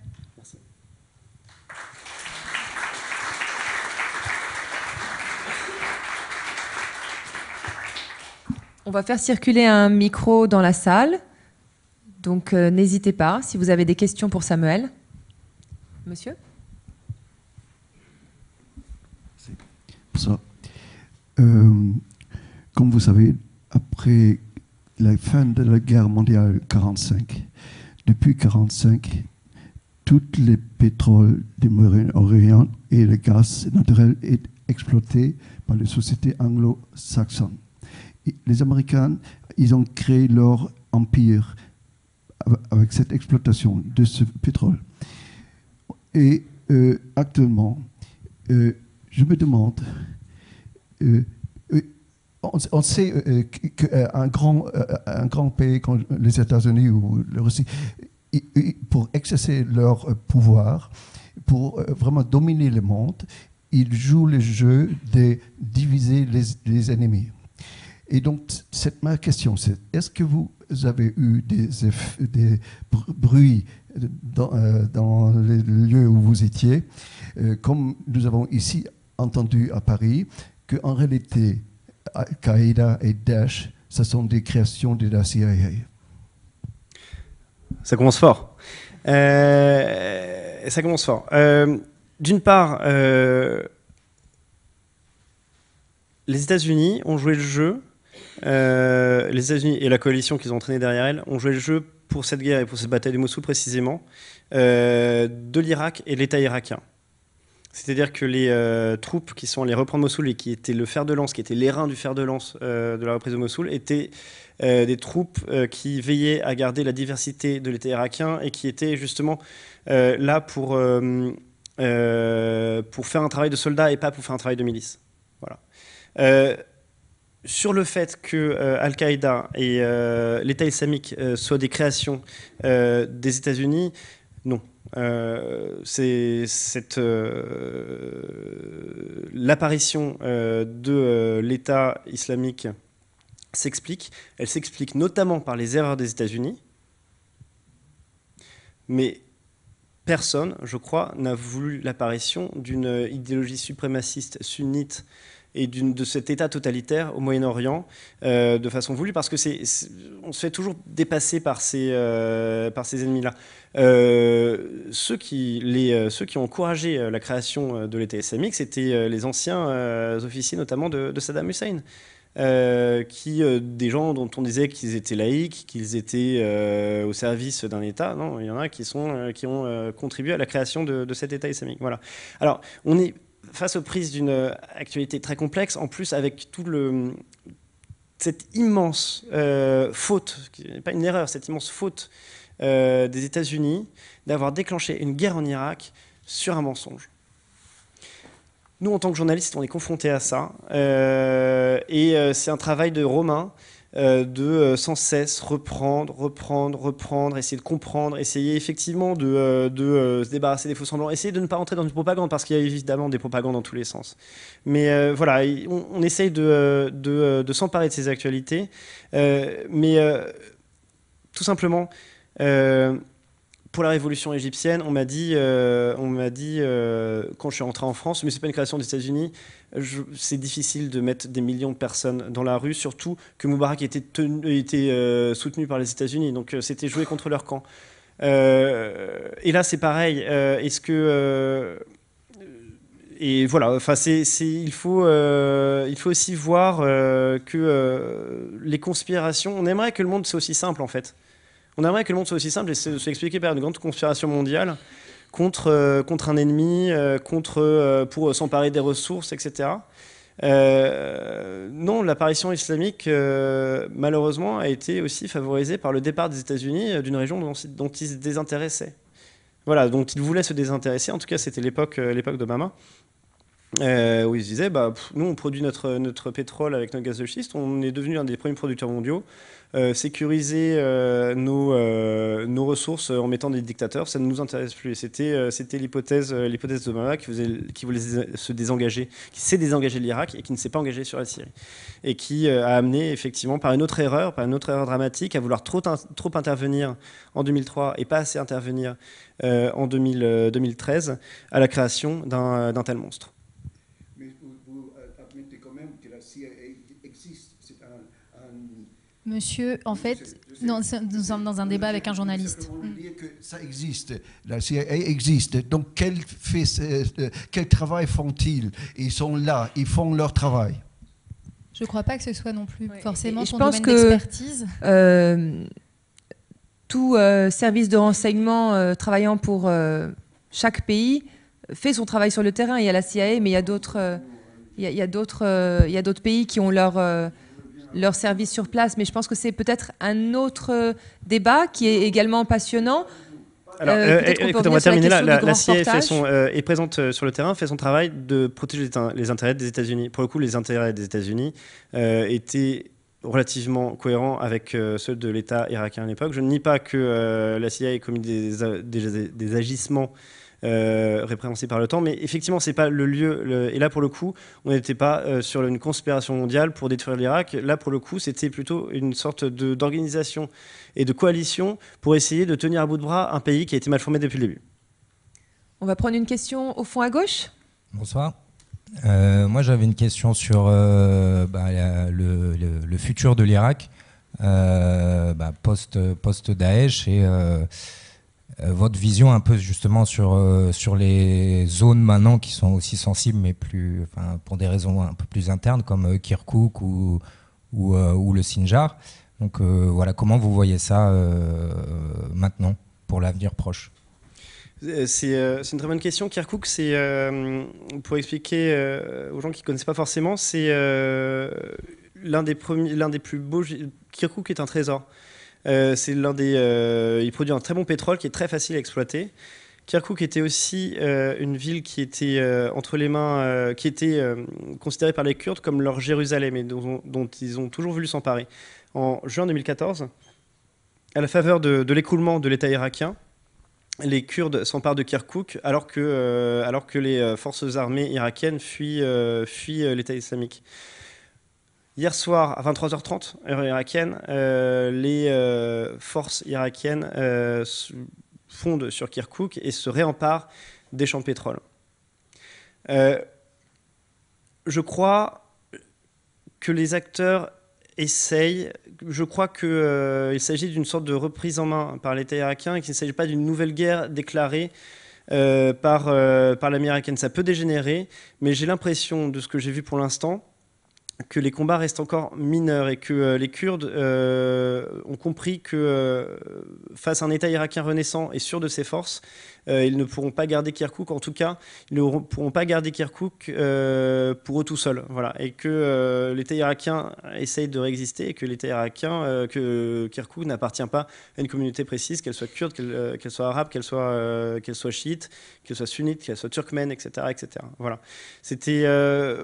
On va faire circuler un micro dans la salle. Donc euh, n'hésitez pas si vous avez des questions pour Samuel. Monsieur Bonsoir. Euh, comme vous savez, après la fin de la guerre mondiale 45. Depuis 45, tout les pétroles du Moyen-Orient et le gaz naturel est exploité par les sociétés anglo-saxonnes. Les Américains, ils ont créé leur empire avec cette exploitation de ce pétrole. Et euh, actuellement, euh, je me demande euh, on, sait euh, euh, qu'un euh, grand, un grand pays comme les États-Unis ou la Russie, pour exercer leur pouvoir, pour vraiment dominer le monde, ils jouent le jeu de diviser les, ennemis. Et donc, c'est ma question, c'est est-ce que vous avez eu des, des bruits dans, les lieux où vous étiez, comme nous avons ici entendu à Paris, qu'en réalité, Al-Qaïda et Daesh, ce sont des créations de la CIA. Ça commence fort. Euh, ça commence fort. Euh, d'une part, euh, les États-Unis ont joué le jeu. les États-Unis et la coalition qu'ils ont entraînée derrière elle ont joué le jeu pour cette guerre et pour cette bataille de Mossoul précisément de l'Irak et de l'État irakien. C'est-à-dire que les euh, troupes qui sont les reprendre Mossoul et qui étaient le fer de lance, qui étaient l'airain du fer de lance euh, de la reprise de Mossoul, étaient euh, des troupes qui veillaient à garder la diversité de l'État irakien et qui étaient justement là pour, pour faire un travail de soldat et pas pour faire un travail de milice. Voilà. sur le fait que Al-Qaïda et l'État islamique soient des créations des États-Unis, non. Euh, c'est euh, l'apparition euh, de l'État islamique s'explique. Elle s'explique notamment par les erreurs des États-Unis, mais personne, je crois, n'a voulu l'apparition d'une idéologie suprémaciste sunnite et de cet État totalitaire au Moyen-Orient euh, de façon voulue, parce que c'est, on se fait toujours dépasser par ces, euh, par ces ennemis-là. Euh, ceux, qui, les, ceux qui ont encouragé la création de l'État islamique, c'était les anciens officiers, notamment de, Saddam Hussein. qui des gens dont on disait qu'ils étaient laïcs, qu'ils étaient au service d'un État. Non, il y en a qui sont qui ont contribué à la création de, de cet État islamique. Voilà. Alors, on est face aux prises d'une euh, actualité très complexe, en plus avec tout le, cette immense euh, faute, n'est pas une erreur, cette immense faute euh, des États-Unis d'avoir déclenché une guerre en Irak sur un mensonge. Nous, en tant que journalistes, on est confrontés à ça. et c'est un travail de Romain euh, de euh, sans cesse reprendre, reprendre, reprendre, essayer de comprendre, essayer effectivement de, euh, se débarrasser des faux semblants, essayer de ne pas entrer dans une propagande, parce qu'il y a évidemment des propagandes dans tous les sens. Mais voilà, on, essaye de, de, de s'emparer de ces actualités, mais tout simplement pour la révolution égyptienne, on m'a dit, euh, on m'a dit euh, quand je suis rentré en France, mais c'est pas une création des États-Unis. C'est difficile de mettre des millions de personnes dans la rue, surtout que Moubarak était, tenu, euh, soutenu par les États-Unis, donc c'était joué contre leur camp. et là, c'est pareil. Est-ce que et voilà, enfin, c'est, il, faut, il faut aussi voir que les conspirations, on aimerait que le monde soit aussi simple en fait. On aimerait que le monde soit aussi simple et soit expliqué par une grande conspiration mondiale contre, euh, contre un ennemi, euh, contre, euh, pour s'emparer des ressources, etc. non, l'apparition islamique, malheureusement, a été aussi favorisée par le départ des États-Unis d'une région dont, ils se désintéressaient. Voilà, dont ils voulaient se désintéresser. En tout cas, c'était l'époque d'Obama. où ils se disaient, bah, nous on produit notre, notre pétrole avec notre gaz de schiste, on est devenu un des premiers producteurs mondiaux, euh, sécuriser euh, nos, euh, nos ressources en mettant des dictateurs, ça ne nous intéresse plus. C'était c'était l'hypothèse l'hypothèse d'Obama qui, qui voulait se désengager, qui s'est désengagé de l'Irak et qui ne s'est pas engagé sur la Syrie. Et qui a amené effectivement par une autre erreur, par une autre erreur dramatique, à vouloir trop, trop intervenir en 2003 et pas assez intervenir en 2013 à la création d'un tel monstre. Monsieur, en fait, nous sommes dans un débat avec un journaliste. Mm. Que ça existe, la CIA existe. Donc quel, travail font-ils Ils sont là, ils font leur travail. Je ne crois pas que ce soit non plus forcément son domaine d'expertise. Euh, tout euh, service de renseignement euh, travaillant pour chaque pays fait son travail sur le terrain. Il y a la CIA, mais il y a d'autres pays qui ont leur leur service sur place. Mais je pense que c'est peut-être un autre euh, débat qui est également passionnant. Alors, euh, euh on, va terminer là. La, CIA euh, est présente sur le terrain, fait son travail de protéger les, intérêts des États-Unis. Pour le coup, les intérêts des États-Unis étaient relativement cohérents avec ceux de l'État irakien à l'époque. Je ne nie pas que la CIA ait commis des agissements euh, répréhensé par le temps. Mais effectivement, c'est pas le lieu. Et là, pour le coup, on n'était pas euh, sur une conspiration mondiale pour détruire l'Irak. Là, pour le coup, c'était plutôt une sorte d'organisation et de coalition pour essayer de tenir à bout de bras un pays qui a été mal formé depuis le début. On va prendre une question au fond à gauche. Bonsoir. Euh, moi, j'avais une question sur bah, le, futur de l'Irak bah, post, post, daesh et euh, votre vision un peu justement euh, sur, les zones maintenant qui sont aussi sensibles, mais plus, pour des raisons un peu plus internes, comme euh, Kirkuk ou, le Sinjar. Donc voilà, comment vous voyez ça maintenant pour l'avenir proche c'est une très bonne question. Kirkuk, c'est pour expliquer aux gens qui ne connaissent pas forcément, c'est l'un des l'un des plus beaux. Kirkuk est un trésor. Euh, c'est l'un des, euh, il produit un très bon pétrole qui est très facile à exploiter. Kirkuk était aussi euh, une ville qui était entre les mains, qui était considérée par les Kurdes comme leur Jérusalem et dont, ils ont toujours voulu s'emparer. En juin 2014, à la faveur de, l'écoulement de l'État irakien, les Kurdes s'emparent de Kirkuk alors que, les forces armées irakiennes fuient l'État islamique. Hier soir, à 23h30, heure irakienne, euh, les euh, forces irakiennes euh, fondent sur Kirkuk et se réemparent des champs de pétrole. je crois que les acteurs essayent, je crois qu'il s'agit d'une sorte de reprise en main par l'État irakien et qu'il ne s'agit pas d'une nouvelle guerre déclarée par, par l'américaine. Ça peut dégénérer, mais j'ai l'impression, de ce que j'ai vu pour l'instant, que les combats restent encore mineurs et que euh, les Kurdes euh, ont compris que euh, face à un État irakien renaissant et sûr de ses forces, euh, ils ne pourront pas garder Kirkuk, en tout cas, ils ne pourront pas garder Kirkuk euh, pour eux tout seuls. Voilà. Et que euh, l'État irakien essaye de réexister et que l'État irakien, que Kirkuk n'appartient pas à une communauté précise, qu'elle soit kurde, qu'elle soit arabe, qu'elle soit, qu'elle soit chiite, qu'elle soit sunnite, qu'elle soit turkmène, etc. etc. Voilà.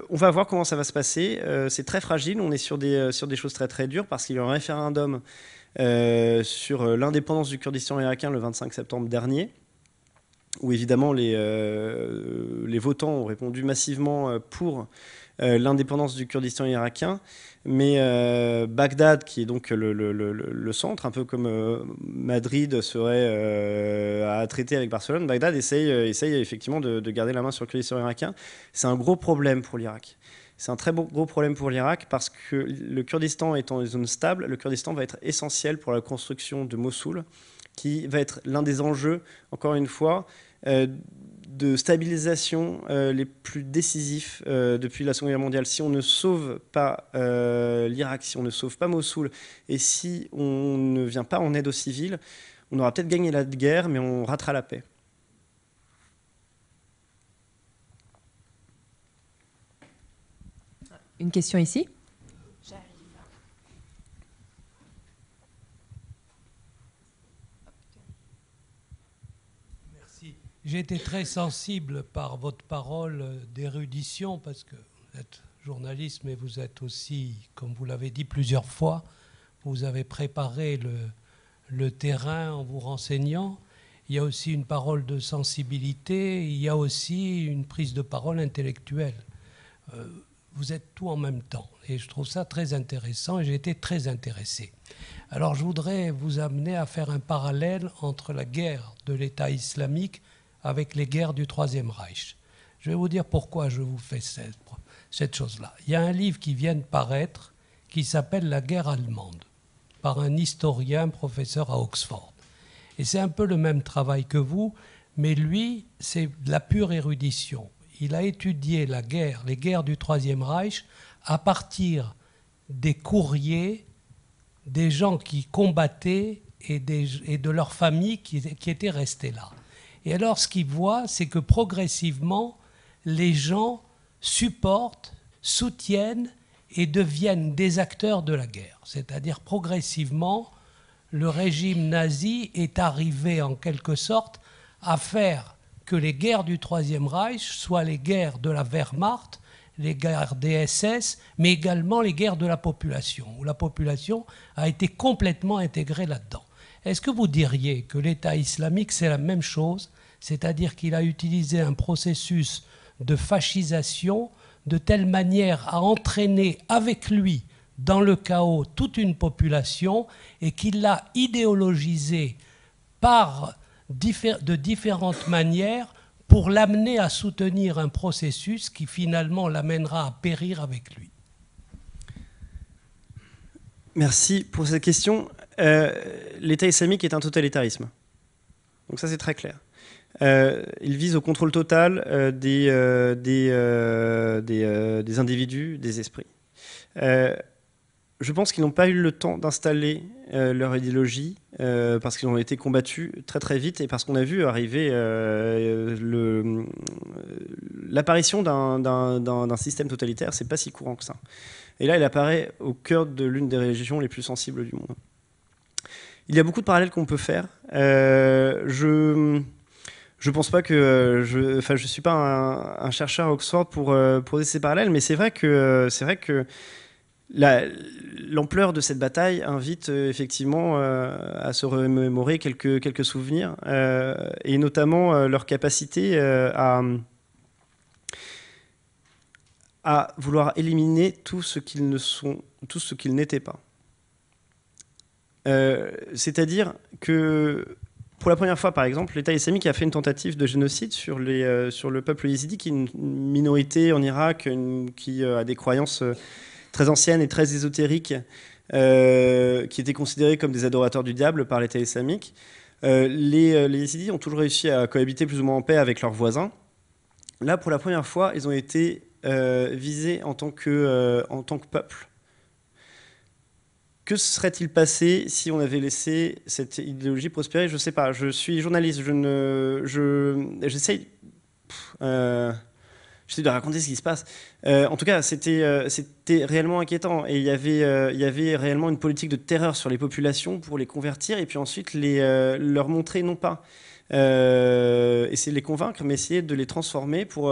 on va voir comment ça va se passer. c'est très fragile, on est sur des, sur des choses très très dures parce qu'il y a un référendum sur l'indépendance du Kurdistan irakien le 25 septembre dernier où évidemment euh, les, votants ont répondu massivement euh, pour euh, l'indépendance du Kurdistan irakien. Mais Bagdad, qui est donc le, centre, un peu comme Madrid serait à traiter avec Barcelone, Bagdad essaye, effectivement de, de, garder la main sur le Kurdistan irakien. C'est un gros problème pour l'Irak. C'est un très gros problème pour l'Irak parce que le Kurdistan étant une zone stable, le Kurdistan va être essentiel pour la construction de Mossoul, qui va être l'un des enjeux, encore une fois, euh, de stabilisation euh, les plus décisifs euh, depuis la Seconde Guerre mondiale. Si on ne sauve pas l'Irak, si on ne sauve pas Mossoul, et si on ne vient pas en aide aux civils, on aura peut-être gagné la guerre, mais on ratera la paix. Une question ici J'ai été très sensible par votre parole d'érudition, parce que vous êtes journaliste, mais vous êtes aussi, comme vous l'avez dit plusieurs fois, vous avez préparé le, terrain en vous renseignant. Il y a aussi une parole de sensibilité, il y a aussi une prise de parole intellectuelle. Euh, vous êtes tout en même temps. Et je trouve ça très intéressant et j'ai été très intéressé. Alors je voudrais vous amener à faire un parallèle entre la guerre de l'État islamique avec les guerres du Troisième Reich. Je vais vous dire pourquoi je vous fais cette, chose-là. Il y a un livre qui vient de paraître qui s'appelle La guerre allemande par un historien professeur à Oxford. Et c'est un peu le même travail que vous, mais lui, c'est de la pure érudition. Il a étudié la guerre, les guerres du Troisième Reich, à partir des courriers des gens qui combattaient et, de leurs familles qui, qui étaient restées là. Et alors, ce qu'il voit, c'est que progressivement, les gens supportent, soutiennent et deviennent des acteurs de la guerre. C'est-à-dire, progressivement, le régime nazi est arrivé en quelque sorte à faire que les guerres du Troisième Reich soient les guerres de la Wehrmacht, les guerres des SS, mais également les guerres de la population, où la population a été complètement intégrée là-dedans. Est-ce que vous diriez que l'État islamique, c'est la même chose, c'est-à-dire qu'il a utilisé un processus de fascisation de telle manière à entraîner avec lui dans le chaos toute une population et qu'il l'a idéologisé par, de différentes manières pour l'amener à soutenir un processus qui finalement l'amènera à périr avec lui Merci pour cette question. Euh, l'État islamique est un totalitarisme. Donc ça, c'est très clair. Euh, il vise au contrôle total euh, des, individus, des esprits. je pense qu'ils n'ont pas eu le temps d'installer leur idéologie parce qu'ils ont été combattus très très vite et parce qu'on a vu arriver l'apparition d'un système totalitaire. C'est pas si courant que ça. Et là, il apparaît au cœur de l'une des religions les plus sensibles du monde. Il y a beaucoup de parallèles qu'on peut faire. Euh, je ne pense pas que euh, enfin je suis pas un, chercheur à Oxford euh, pour poser ces parallèles, mais c'est vrai que c'est vrai que l'ampleur de cette bataille invite effectivement à se remémorer quelques, souvenirs, et notamment leur capacité à, à vouloir éliminer tout ce qu'ils ne sont, tout ce qu'ils n'étaient pas. Euh, c'est-à-dire que pour la première fois, par exemple, l'État islamique a fait une tentative de génocide sur, euh, le peuple yézidi, qui est une minorité en Irak qui euh, a des croyances très anciennes et très ésotériques, qui étaient considérées comme des adorateurs du diable par l'État islamique. les, yézidis ont toujours réussi à cohabiter plus ou moins en paix avec leurs voisins. Là, pour la première fois, ils ont été visés en que, en tant que peuple. Que serait-il passé si on avait laissé cette idéologie prospérer Je ne sais pas. Je suis journaliste. Je ne. Je. J'essaye. Euh, j'essaie de raconter ce qui se passe. Euh, en tout cas, c'était euh, c'était réellement inquiétant et il y avait il y avait réellement une politique de terreur sur les populations pour les convertir et puis ensuite les leur montrer non pas essayer de les convaincre mais essayer de les transformer pour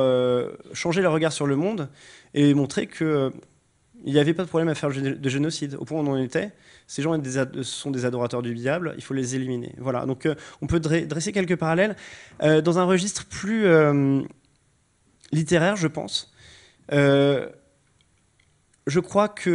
changer leur regard sur le monde et montrer que il n'y avait pas de problème à faire de génocide. Au point où on en était, ces gens sont des adorateurs du diable, il faut les éliminer. Voilà, donc euh, on peut dresser quelques parallèles. Euh, dans un registre plus euh, littéraire, je pense, je crois qu'il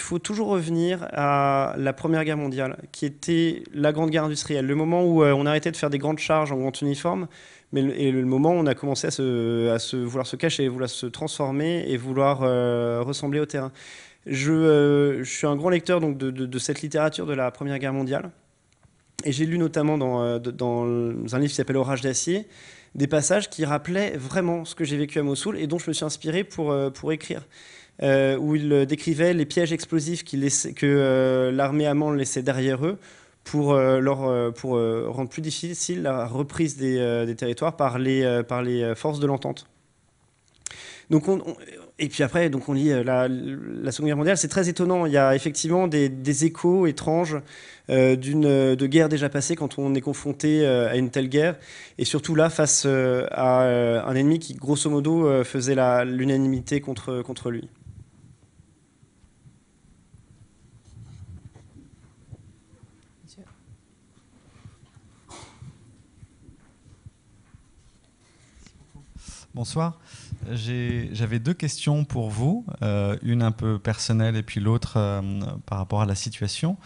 faut toujours revenir à la Première Guerre mondiale, qui était la Grande Guerre industrielle, le moment où on arrêtait de faire des grandes charges en grand uniforme mais le, et le moment où on a commencé à, se, vouloir se cacher, vouloir se transformer et vouloir euh, ressembler au terrain. Euh, je, suis un grand lecteur donc, de, cette littérature de la Première Guerre mondiale. Et j'ai lu notamment dans, euh, un livre qui s'appelle Orage d'acier, des passages qui rappelaient vraiment ce que j'ai vécu à Mossoul et dont je me suis inspiré pour, pour écrire. où il décrivait les pièges explosifs que l'armée allemande laissait derrière eux pour, euh, euh, pour euh, rendre plus difficile la reprise des, territoires par les, par les forces de l'entente. Donc et puis après, donc on lit la, Seconde Guerre mondiale, c'est très étonnant. Il y a effectivement des, échos étranges de guerre déjà passée quand on est confronté à une telle guerre, et surtout là face à un ennemi qui, grosso modo, faisait l'unanimité contre lui. Bonsoir. J'avais deux questions pour vous, euh, une un peu personnelle et puis l'autre euh, par rapport à la situation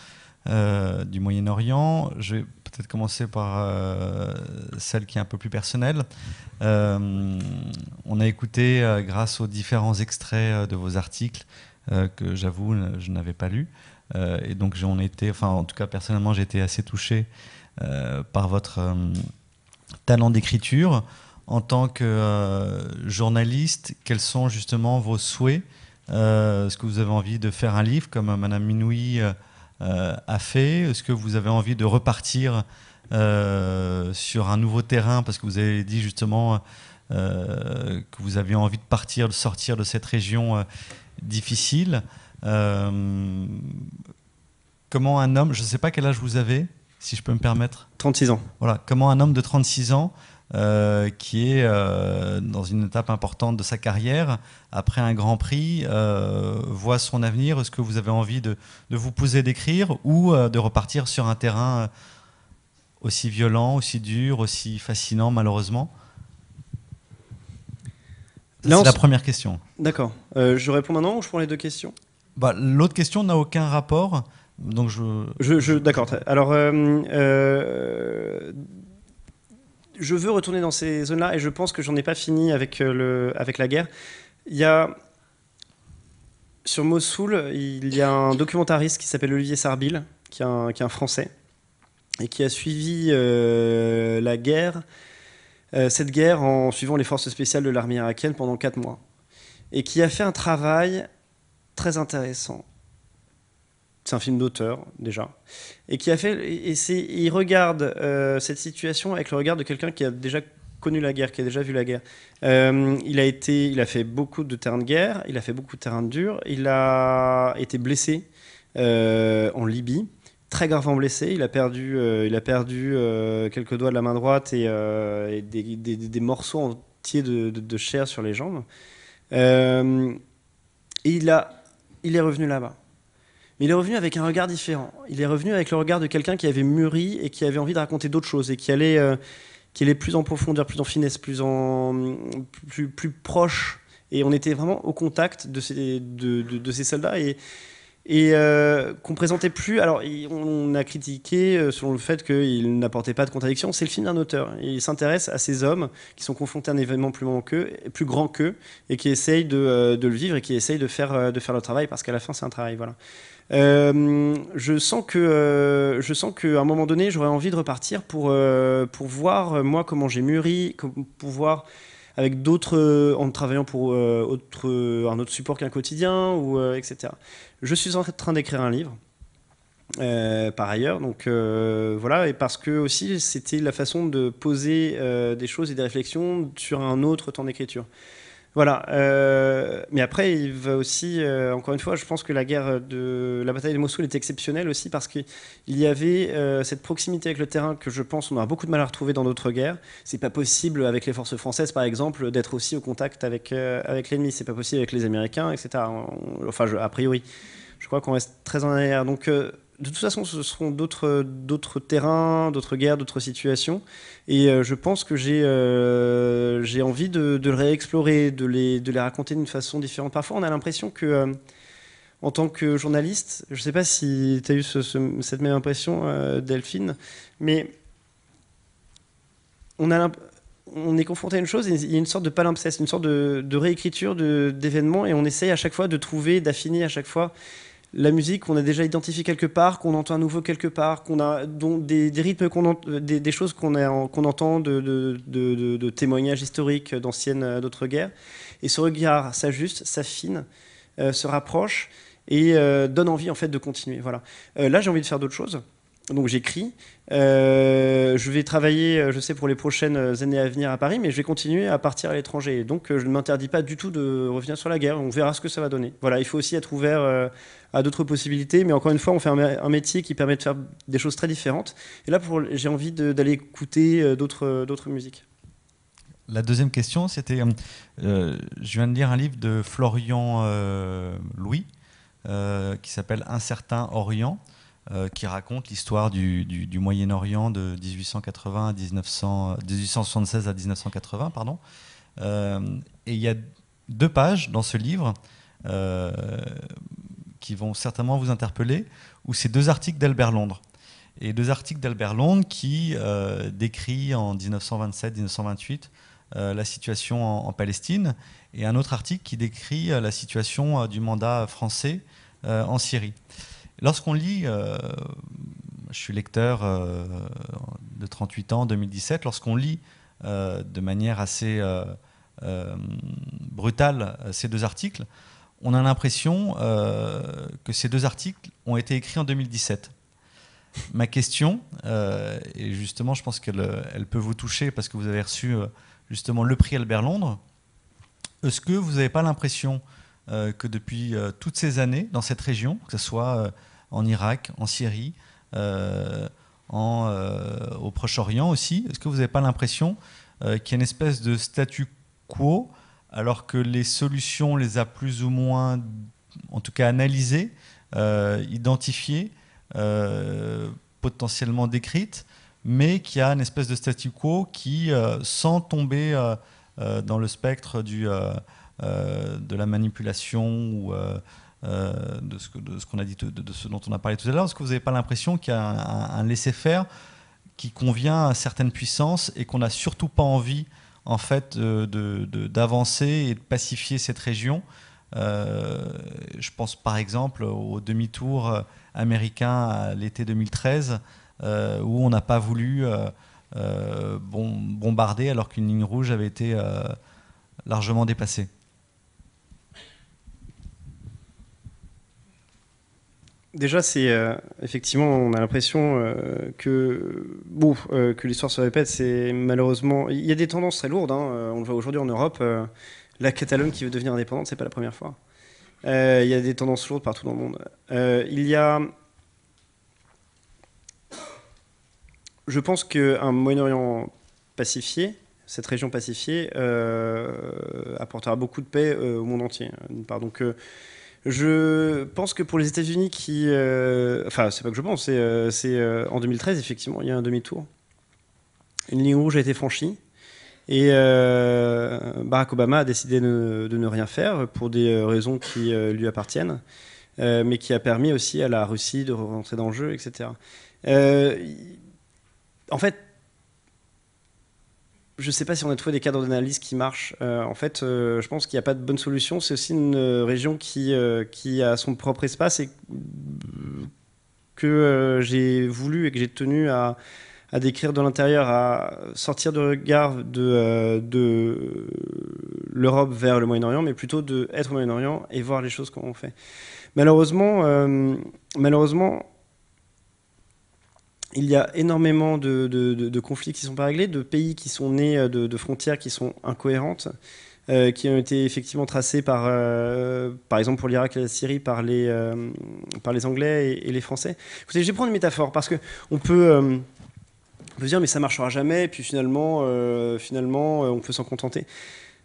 euh, du Moyen-Orient. Je vais peut-être commencer par celle qui est un peu plus personnelle. on a écouté, grâce aux différents extraits de vos articles, que j'avoue, je n'avais pas lu. et donc, j'en étais, enfin, en tout cas, personnellement, j'étais assez touché par votre talent d'écriture en tant que euh, journaliste, quels sont justement vos souhaits euh, Est-ce que vous avez envie de faire un livre comme euh, Madame Minoui a fait Est-ce que vous avez envie de repartir sur un nouveau terrain Parce que vous avez dit justement que vous aviez envie de partir, de sortir de cette région difficile. comment un homme, je ne sais pas quel âge vous avez, si je peux me permettre. 36 ans. Voilà, comment un homme de 36 ans euh, qui est euh, dans une étape importante de sa carrière, après un Grand Prix, euh, voit son avenir. Est-ce que vous avez envie de, de vous poser d'écrire ou de repartir sur un terrain aussi violent, aussi dur, aussi fascinant, malheureusement c'est la première question. D'accord. je réponds maintenant ou je prends les deux questions bah, L'autre question n'a aucun rapport. Donc je. D'accord. Alors, euh, je veux retourner dans ces zones-là et je pense que j'en ai pas fini avec, euh, le, avec la guerre. Il y a. Sur Mossoul, il y a un documentariste qui s'appelle Olivier Sarbil, qui est, un, Français, et qui a suivi euh, la guerre, euh, cette guerre en suivant les forces spéciales de l'armée irakienne pendant quatre mois, et qui a fait un travail très intéressant c'est un film d'auteur, déjà. Et qui a fait. Et il regarde euh, cette situation avec le regard de quelqu'un qui a déjà connu la guerre, qui a déjà vu la guerre. Euh, il, a été, il a fait beaucoup de terrains de guerre, il a fait beaucoup de terrains durs il a été blessé euh, en Libye, très gravement blessé, il a perdu, il a perdu quelques doigts de la main droite et, des, morceaux entiers de, de, chair sur les jambes. et il, a, il est revenu là-bas. Mais il est revenu avec un regard différent. Il est revenu avec le regard de quelqu'un qui avait mûri et qui avait envie de raconter d'autres choses et qui allait, euh, qui allait plus en profondeur, plus en finesse, plus, en, plus, plus proche. Et on était vraiment au contact de ces, de, de, ces soldats. Et, et ne euh, qu'on présentait plus. Alors, on a critiqué euh, selon le fait qu'il n'apportait pas de contradiction. C'est le film d'un auteur. Il s'intéresse à ces hommes qui sont confrontés à un événement plus grand qu'eux, plus grand et qui essayent de, de, le vivre et qui essayent de faire, de faire le travail parce qu'à la fin, c'est un travail. Voilà. Euh, je sens que euh, je sens qu'à un moment donné, j'aurais envie de repartir pour euh, pour voir moi comment j'ai mûri, pour avec d'autres en travaillant pour autre, un autre support qu'un quotidien ou etc. Je suis en train d'écrire un livre. par ailleurs, donc voilà, et parce que aussi c'était la façon de poser des choses et des réflexions sur un autre temps d'écriture. Voilà. Euh, mais après, il va aussi, euh, encore une fois, je pense que la guerre de la bataille de Mossoul est exceptionnelle aussi parce qu'il y avait euh, cette proximité avec le terrain que je pense on aura beaucoup de mal à retrouver dans d'autres guerres. C'est pas possible avec les forces françaises, par exemple, d'être aussi au contact avec avec l'ennemi. C'est pas possible avec les Américains, etc. enfin, a priori, je crois qu'on reste très en arrière. Donc de toute façon, ce seront d'autres, terrains, d'autres guerres, d'autres situations. Et euh, je pense que j'ai, euh, j'ai envie de, les réexplorer, de les, de les raconter d'une façon différente. Parfois, on a l'impression que, euh, en tant que journaliste, je ne sais pas si tu as eu cette même impression, Delphine, mais on, on est confronté à une chose, il y a une sorte de palimpseste, une sorte de, de réécriture d'événements, et on essaye à chaque fois de trouver, d'affiner à chaque fois la musique qu'on a déjà identifiée quelque part, qu'on entend à nouveau quelque part, qu'on a des, rythmes, euh, des, choses qu'on entend de, témoignages historiques d'anciennes euh, d'autres guerres. Et ce regard s'ajuste, s'affine, euh, se rapproche et donne envie en fait de continuer. Voilà. là, j'ai envie de faire d'autres choses. Donc j'écris. je vais travailler, je sais, pour les prochaines années à venir à Paris, mais je vais continuer à partir à l'étranger. Donc je ne m'interdis pas du tout de revenir sur la guerre. On verra ce que ça va donner. Voilà, il faut aussi être ouvert à d'autres possibilités. Mais encore une fois, on fait un, métier qui permet de faire des choses très différentes. Et là, j'ai envie d'aller écouter euh, euh, d'autres musiques. La deuxième question, c'était, euh, je viens de lire un livre de Florian Louis qui s'appelle Un certain Orient, qui raconte l'histoire du, Moyen-Orient de 1880 1876 à 1980, pardon. et il y a deux pages dans ce livre qui vont certainement vous interpeller, ou ces deux articles d'Albert Londres. Et deux articles d'Albert Londres qui euh, décrit en 1927-1928 euh, la situation en, Palestine, et un autre article qui décrit euh, la situation du mandat français en Syrie. Lorsqu'on lit je suis lecteur de 38 ans, 2017. Lorsqu'on lit de manière assez brutale ces deux articles, on a l'impression euh, que ces deux articles ont été écrits en 2017. Ma question, euh, et justement je pense qu'elle peut vous toucher parce que vous avez reçu euh, justement le prix Albert Londres, est-ce que vous n'avez pas l'impression que depuis toutes ces années dans cette région, que ce soit en Irak, en Syrie, au Proche-Orient aussi, est-ce que vous n'avez pas l'impression qu'il y a une espèce de statu quo alors que les solutions les a plus ou moins, en tout cas analysées, euh, identifiées, euh, potentiellement décrites, mais qui a une espèce de statu quo qui, euh, sans tomber dans le spectre du, de la manipulation ou de ce qu'on a dit, de, ce dont on a parlé tout à l'heure, est-ce que vous n'avez pas l'impression qu'il y a un, un laisser-faire qui convient à certaines puissances et qu'on n'a surtout pas envie en fait, d'avancer de, et de pacifier cette région. Euh, je pense par exemple au demi-tour américain l'été 2013, euh, où on n'a pas voulu euh, bombarder alors qu'une ligne rouge avait été largement dépassée. Déjà, c'est euh, effectivement, on a l'impression euh, que bon, euh, que l'histoire se répète. C'est malheureusement, il y a des tendances très lourdes. Hein, on le voit aujourd'hui en Europe. la Catalogne qui veut devenir indépendante, c'est pas la première fois. il y a des tendances lourdes partout dans le monde. il y a, je pense qu'un Moyen-Orient pacifié, cette région pacifiée, apportera beaucoup de paix au monde entier. Hein, je pense que pour les États-Unis, qui. Euh, enfin, c'est pas que je pense, c'est euh, euh, en 2013, effectivement, il y a un demi-tour. Une ligne rouge a été franchie. Et Barack Obama a décidé de, de, ne rien faire pour des raisons qui lui appartiennent, mais qui a permis aussi à la Russie de rentrer dans le jeu, etc. en fait, je ne sais pas si on a trouvé des cadres d'analyse qui marchent. Euh, en fait, euh, je pense qu'il n'y a pas de bonne solution. C'est aussi une euh, région qui, qui a son propre espace et que j'ai voulu et que j'ai tenu à, décrire de l'intérieur, à sortir de regard de, l'Europe vers le Moyen-Orient, mais plutôt d'être au Moyen-Orient et voir les choses qu'on fait. Malheureusement, malheureusement il y a énormément de, conflits qui ne sont pas réglés, de pays qui sont nés euh, de, frontières qui sont incohérentes, euh, qui ont été effectivement tracées par, euh, par exemple pour l'Irak et la Syrie, par les, par les Anglais et, les Français. Écoutez, je vais prendre une métaphore, parce qu'on peut, on peut dire mais ça ne marchera jamais, et puis finalement, finalement on peut s'en contenter.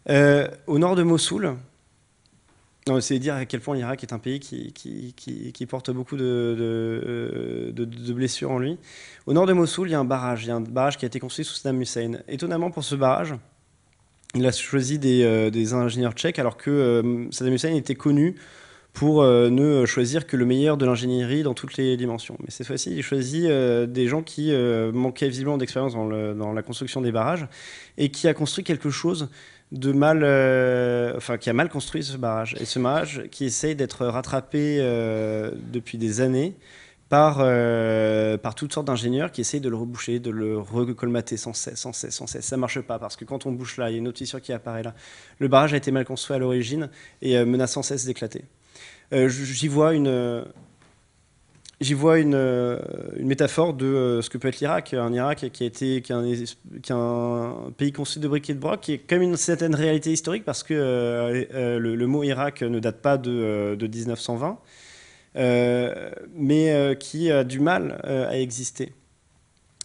au nord de Mossoul, c'est dire à quel point l'Irak est un pays qui, qui, porte beaucoup euh, de, de, blessures en lui. Au nord de Mossoul, il y a un barrage. Il y a un barrage qui a été construit sous Saddam Hussein. Étonnamment, pour ce barrage, il a choisi des, euh, ingénieurs tchèques, alors que euh, Saddam Hussein était connu pour ne choisir que le meilleur de l'ingénierie dans toutes les dimensions. Mais cette fois-ci, il choisit des gens qui manquaient visiblement d'expérience dans, dans, la construction des barrages et qui a construit quelque chose de mal, euh, enfin, qui a mal construit ce barrage. Et ce barrage qui essaye d'être rattrapé euh, depuis des années par, euh, par toutes sortes d'ingénieurs qui essayent de le reboucher, de le recolmater sans cesse, sans cesse, sans cesse. Ça marche pas parce que quand on bouche là, il y a une autre fissure qui apparaît là. Le barrage a été mal construit à l'origine et menace sans cesse d'éclater. J'y vois une j'y vois une, euh, métaphore de euh, ce que peut être l'Irak. Un Irak qui a été qui un, pays conçu de briques et de brocs, qui est comme une certaine réalité historique parce que euh, le, mot Irak ne date pas de, 1920, mais qui a du mal à exister.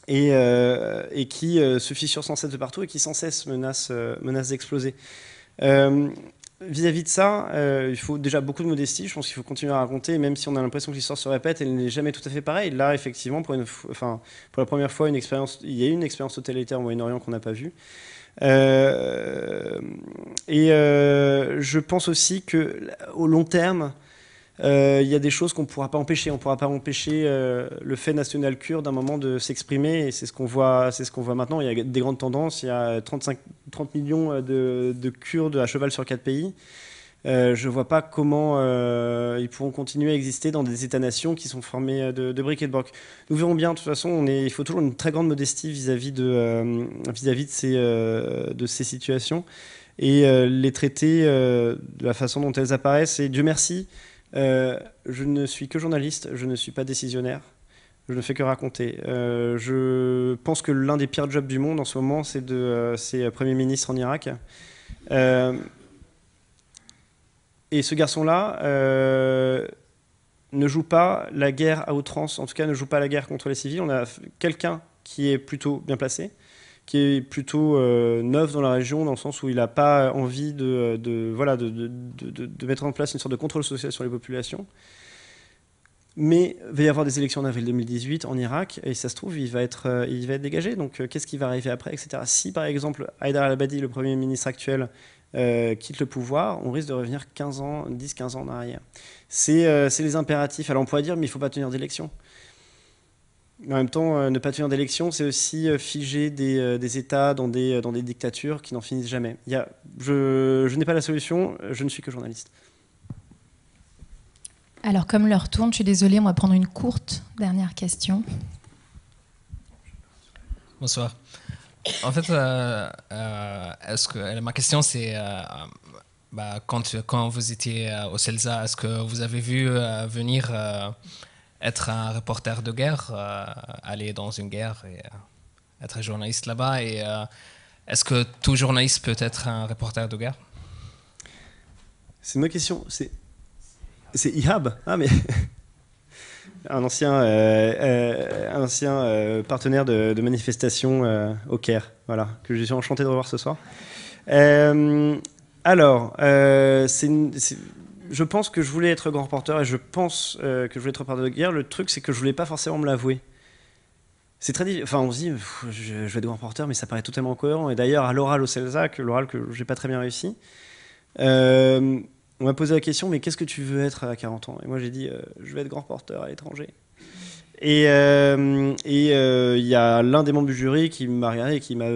Et, qui se fissure sans cesse de partout et qui sans cesse menace, menace d'exploser vis-à-vis de ça, euh, il faut déjà beaucoup de modestie. Je pense qu'il faut continuer à raconter, même si on a l'impression que l'histoire se répète, elle n'est jamais tout à fait pareille. Là, effectivement, pour, la première fois, il y a eu une expérience totalitaire au Moyen-Orient qu'on n'a pas vue. Euh, et euh, je pense aussi que au long terme, euh, il y a des choses qu'on ne pourra pas empêcher. On ne pourra pas empêcher euh, le fait national kurde d'un moment de s'exprimer. Et c'est ce qu'on voit, ce qu'on voit maintenant. Il y a des grandes tendances. Il y a 35, 30 millions euh, de, de Kurdes à cheval sur quatre pays. je ne vois pas comment ils pourront continuer à exister dans des États-nations qui sont formés de, de briques et de broc. Nous verrons bien, de toute façon, il faut toujours une très grande modestie vis-à-vis de, de, de ces situations et les traiter de la façon dont elles apparaissent. Et Dieu merci, euh, je ne suis que journaliste, je ne suis pas décisionnaire, je ne fais que raconter. Euh, je pense que l'un des pires jobs du monde en ce moment, c'est de euh, c'est Premier ministre en Irak. et ce garçon-là ne joue pas la guerre à outrance, en tout cas ne joue pas la guerre contre les civils. On a quelqu'un qui est plutôt bien placé, qui est plutôt euh, neuf dans la région, dans le sens où il n'a pas envie de, voilà, de, de, de, mettre en place une sorte de contrôle social sur les populations. Mais il va y avoir des élections en avril 2018 en Irak, et ça se trouve, il va être, euh, il va être dégagé. Donc euh, qu'est-ce qui va arriver après, etc. Si par exemple Haïdar al-Abadi, le Premier ministre actuel, quitte le pouvoir, on risque de revenir 15 ans, 10-15 ans en arrière. C'est les impératifs. Alors on pourrait dire, mais il ne faut pas tenir d'élections ». En même temps, euh, ne pas tenir d'élection, c'est aussi euh, figer euh, des, États dans des, dans des dictatures qui n'en finissent jamais. Il y a, je, n'ai pas la solution, je ne suis que journaliste. Alors, comme l'heure tourne, je suis désolée, on va prendre une courte dernière question. Bonsoir. En fait, est-ce que ma question c'est bah, quand, quand vous étiez au CELSA, est-ce que vous avez vu venir être un reporter de guerre, euh, aller dans une guerre et être euh, être journaliste là-bas. Et euh, est-ce que tout journaliste peut être un reporter de guerre C'est ma question. C'est Ihab. Ah mais un ancien ancien partenaire de, de manifestation au Caire. Voilà que je suis enchanté de revoir ce soir. alors, c'est je pense que je voulais être grand reporter et je pense euh, que je voulais être reporter de guerre. Le truc, c'est que je voulais pas forcément me l'avouer. C'est très difficile. Enfin, on se dit, je, vais être grand reporter, mais ça paraît totalement cohérent. Et d'ailleurs, à l'oral au CELSAC, l'oral que j'ai pas très bien réussi, euh, on m'a posé la question, mais qu'est-ce que tu veux être à 40 ans Et moi, j'ai dit, euh, je vais être grand reporter à l'étranger. Et il euh, euh, y a l'un des membres du jury qui m'a regardé et qui m'a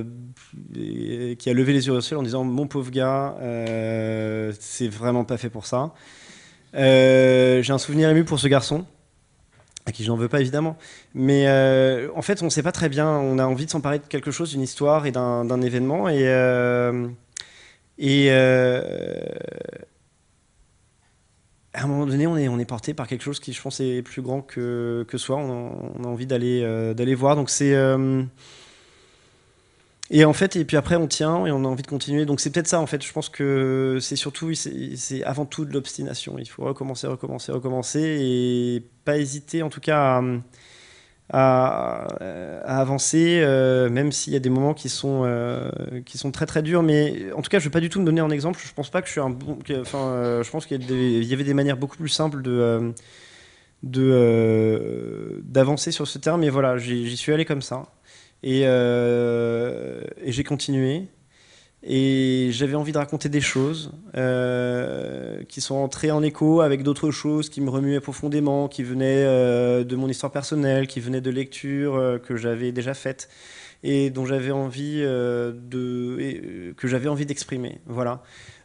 qui a levé les yeux au ciel en disant mon pauvre gars, euh, c'est vraiment pas fait pour ça. J'ai un souvenir ému pour ce garçon à qui je n'en veux pas évidemment, mais en fait on ne sait pas très bien. On a envie de s'emparer de quelque chose, d'une histoire et d'un événement et et à un moment donné, on est, on est porté par quelque chose qui, je pense, est plus grand que, que soi. On a, envie d'aller euh, d'aller voir. Donc, c'est. Euh, et en fait, et puis après, on tient et on a envie de continuer. Donc, c'est peut-être ça, en fait. Je pense que c'est surtout, c'est avant tout de l'obstination. Il faut recommencer, recommencer, recommencer et pas hésiter, en tout cas, à, avancer, euh, même s'il y a des moments qui sont, euh, qui sont très très durs. Mais en tout cas, je ne vais pas du tout me donner un exemple. Je pense pas que je suis un bon. Enfin, euh, je pense qu'il y, avait des manières beaucoup plus simples de. d'avancer sur ce terme mais voilà j'y suis allé comme ça et j'ai continué et j'avais envie de raconter des choses euh, qui sont entrées en écho avec d'autres choses qui me remuaient profondément, qui venaient euh, de mon histoire personnelle, qui venaient de lectures euh, que j'avais déjà faites et dont j'avais envie de que j'avais envie d'exprimer. Voilà.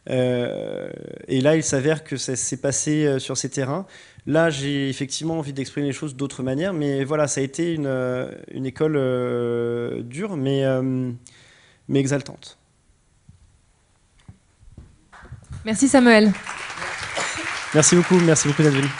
et là, il s'avère que ça s'est passé sur ces terrains. Là, j'ai effectivement envie d'exprimer les choses d'autres manières, mais voilà, ça a été une, une école dure, mais, mais exaltante. Merci Samuel. Merci beaucoup, merci beaucoup d'être venu.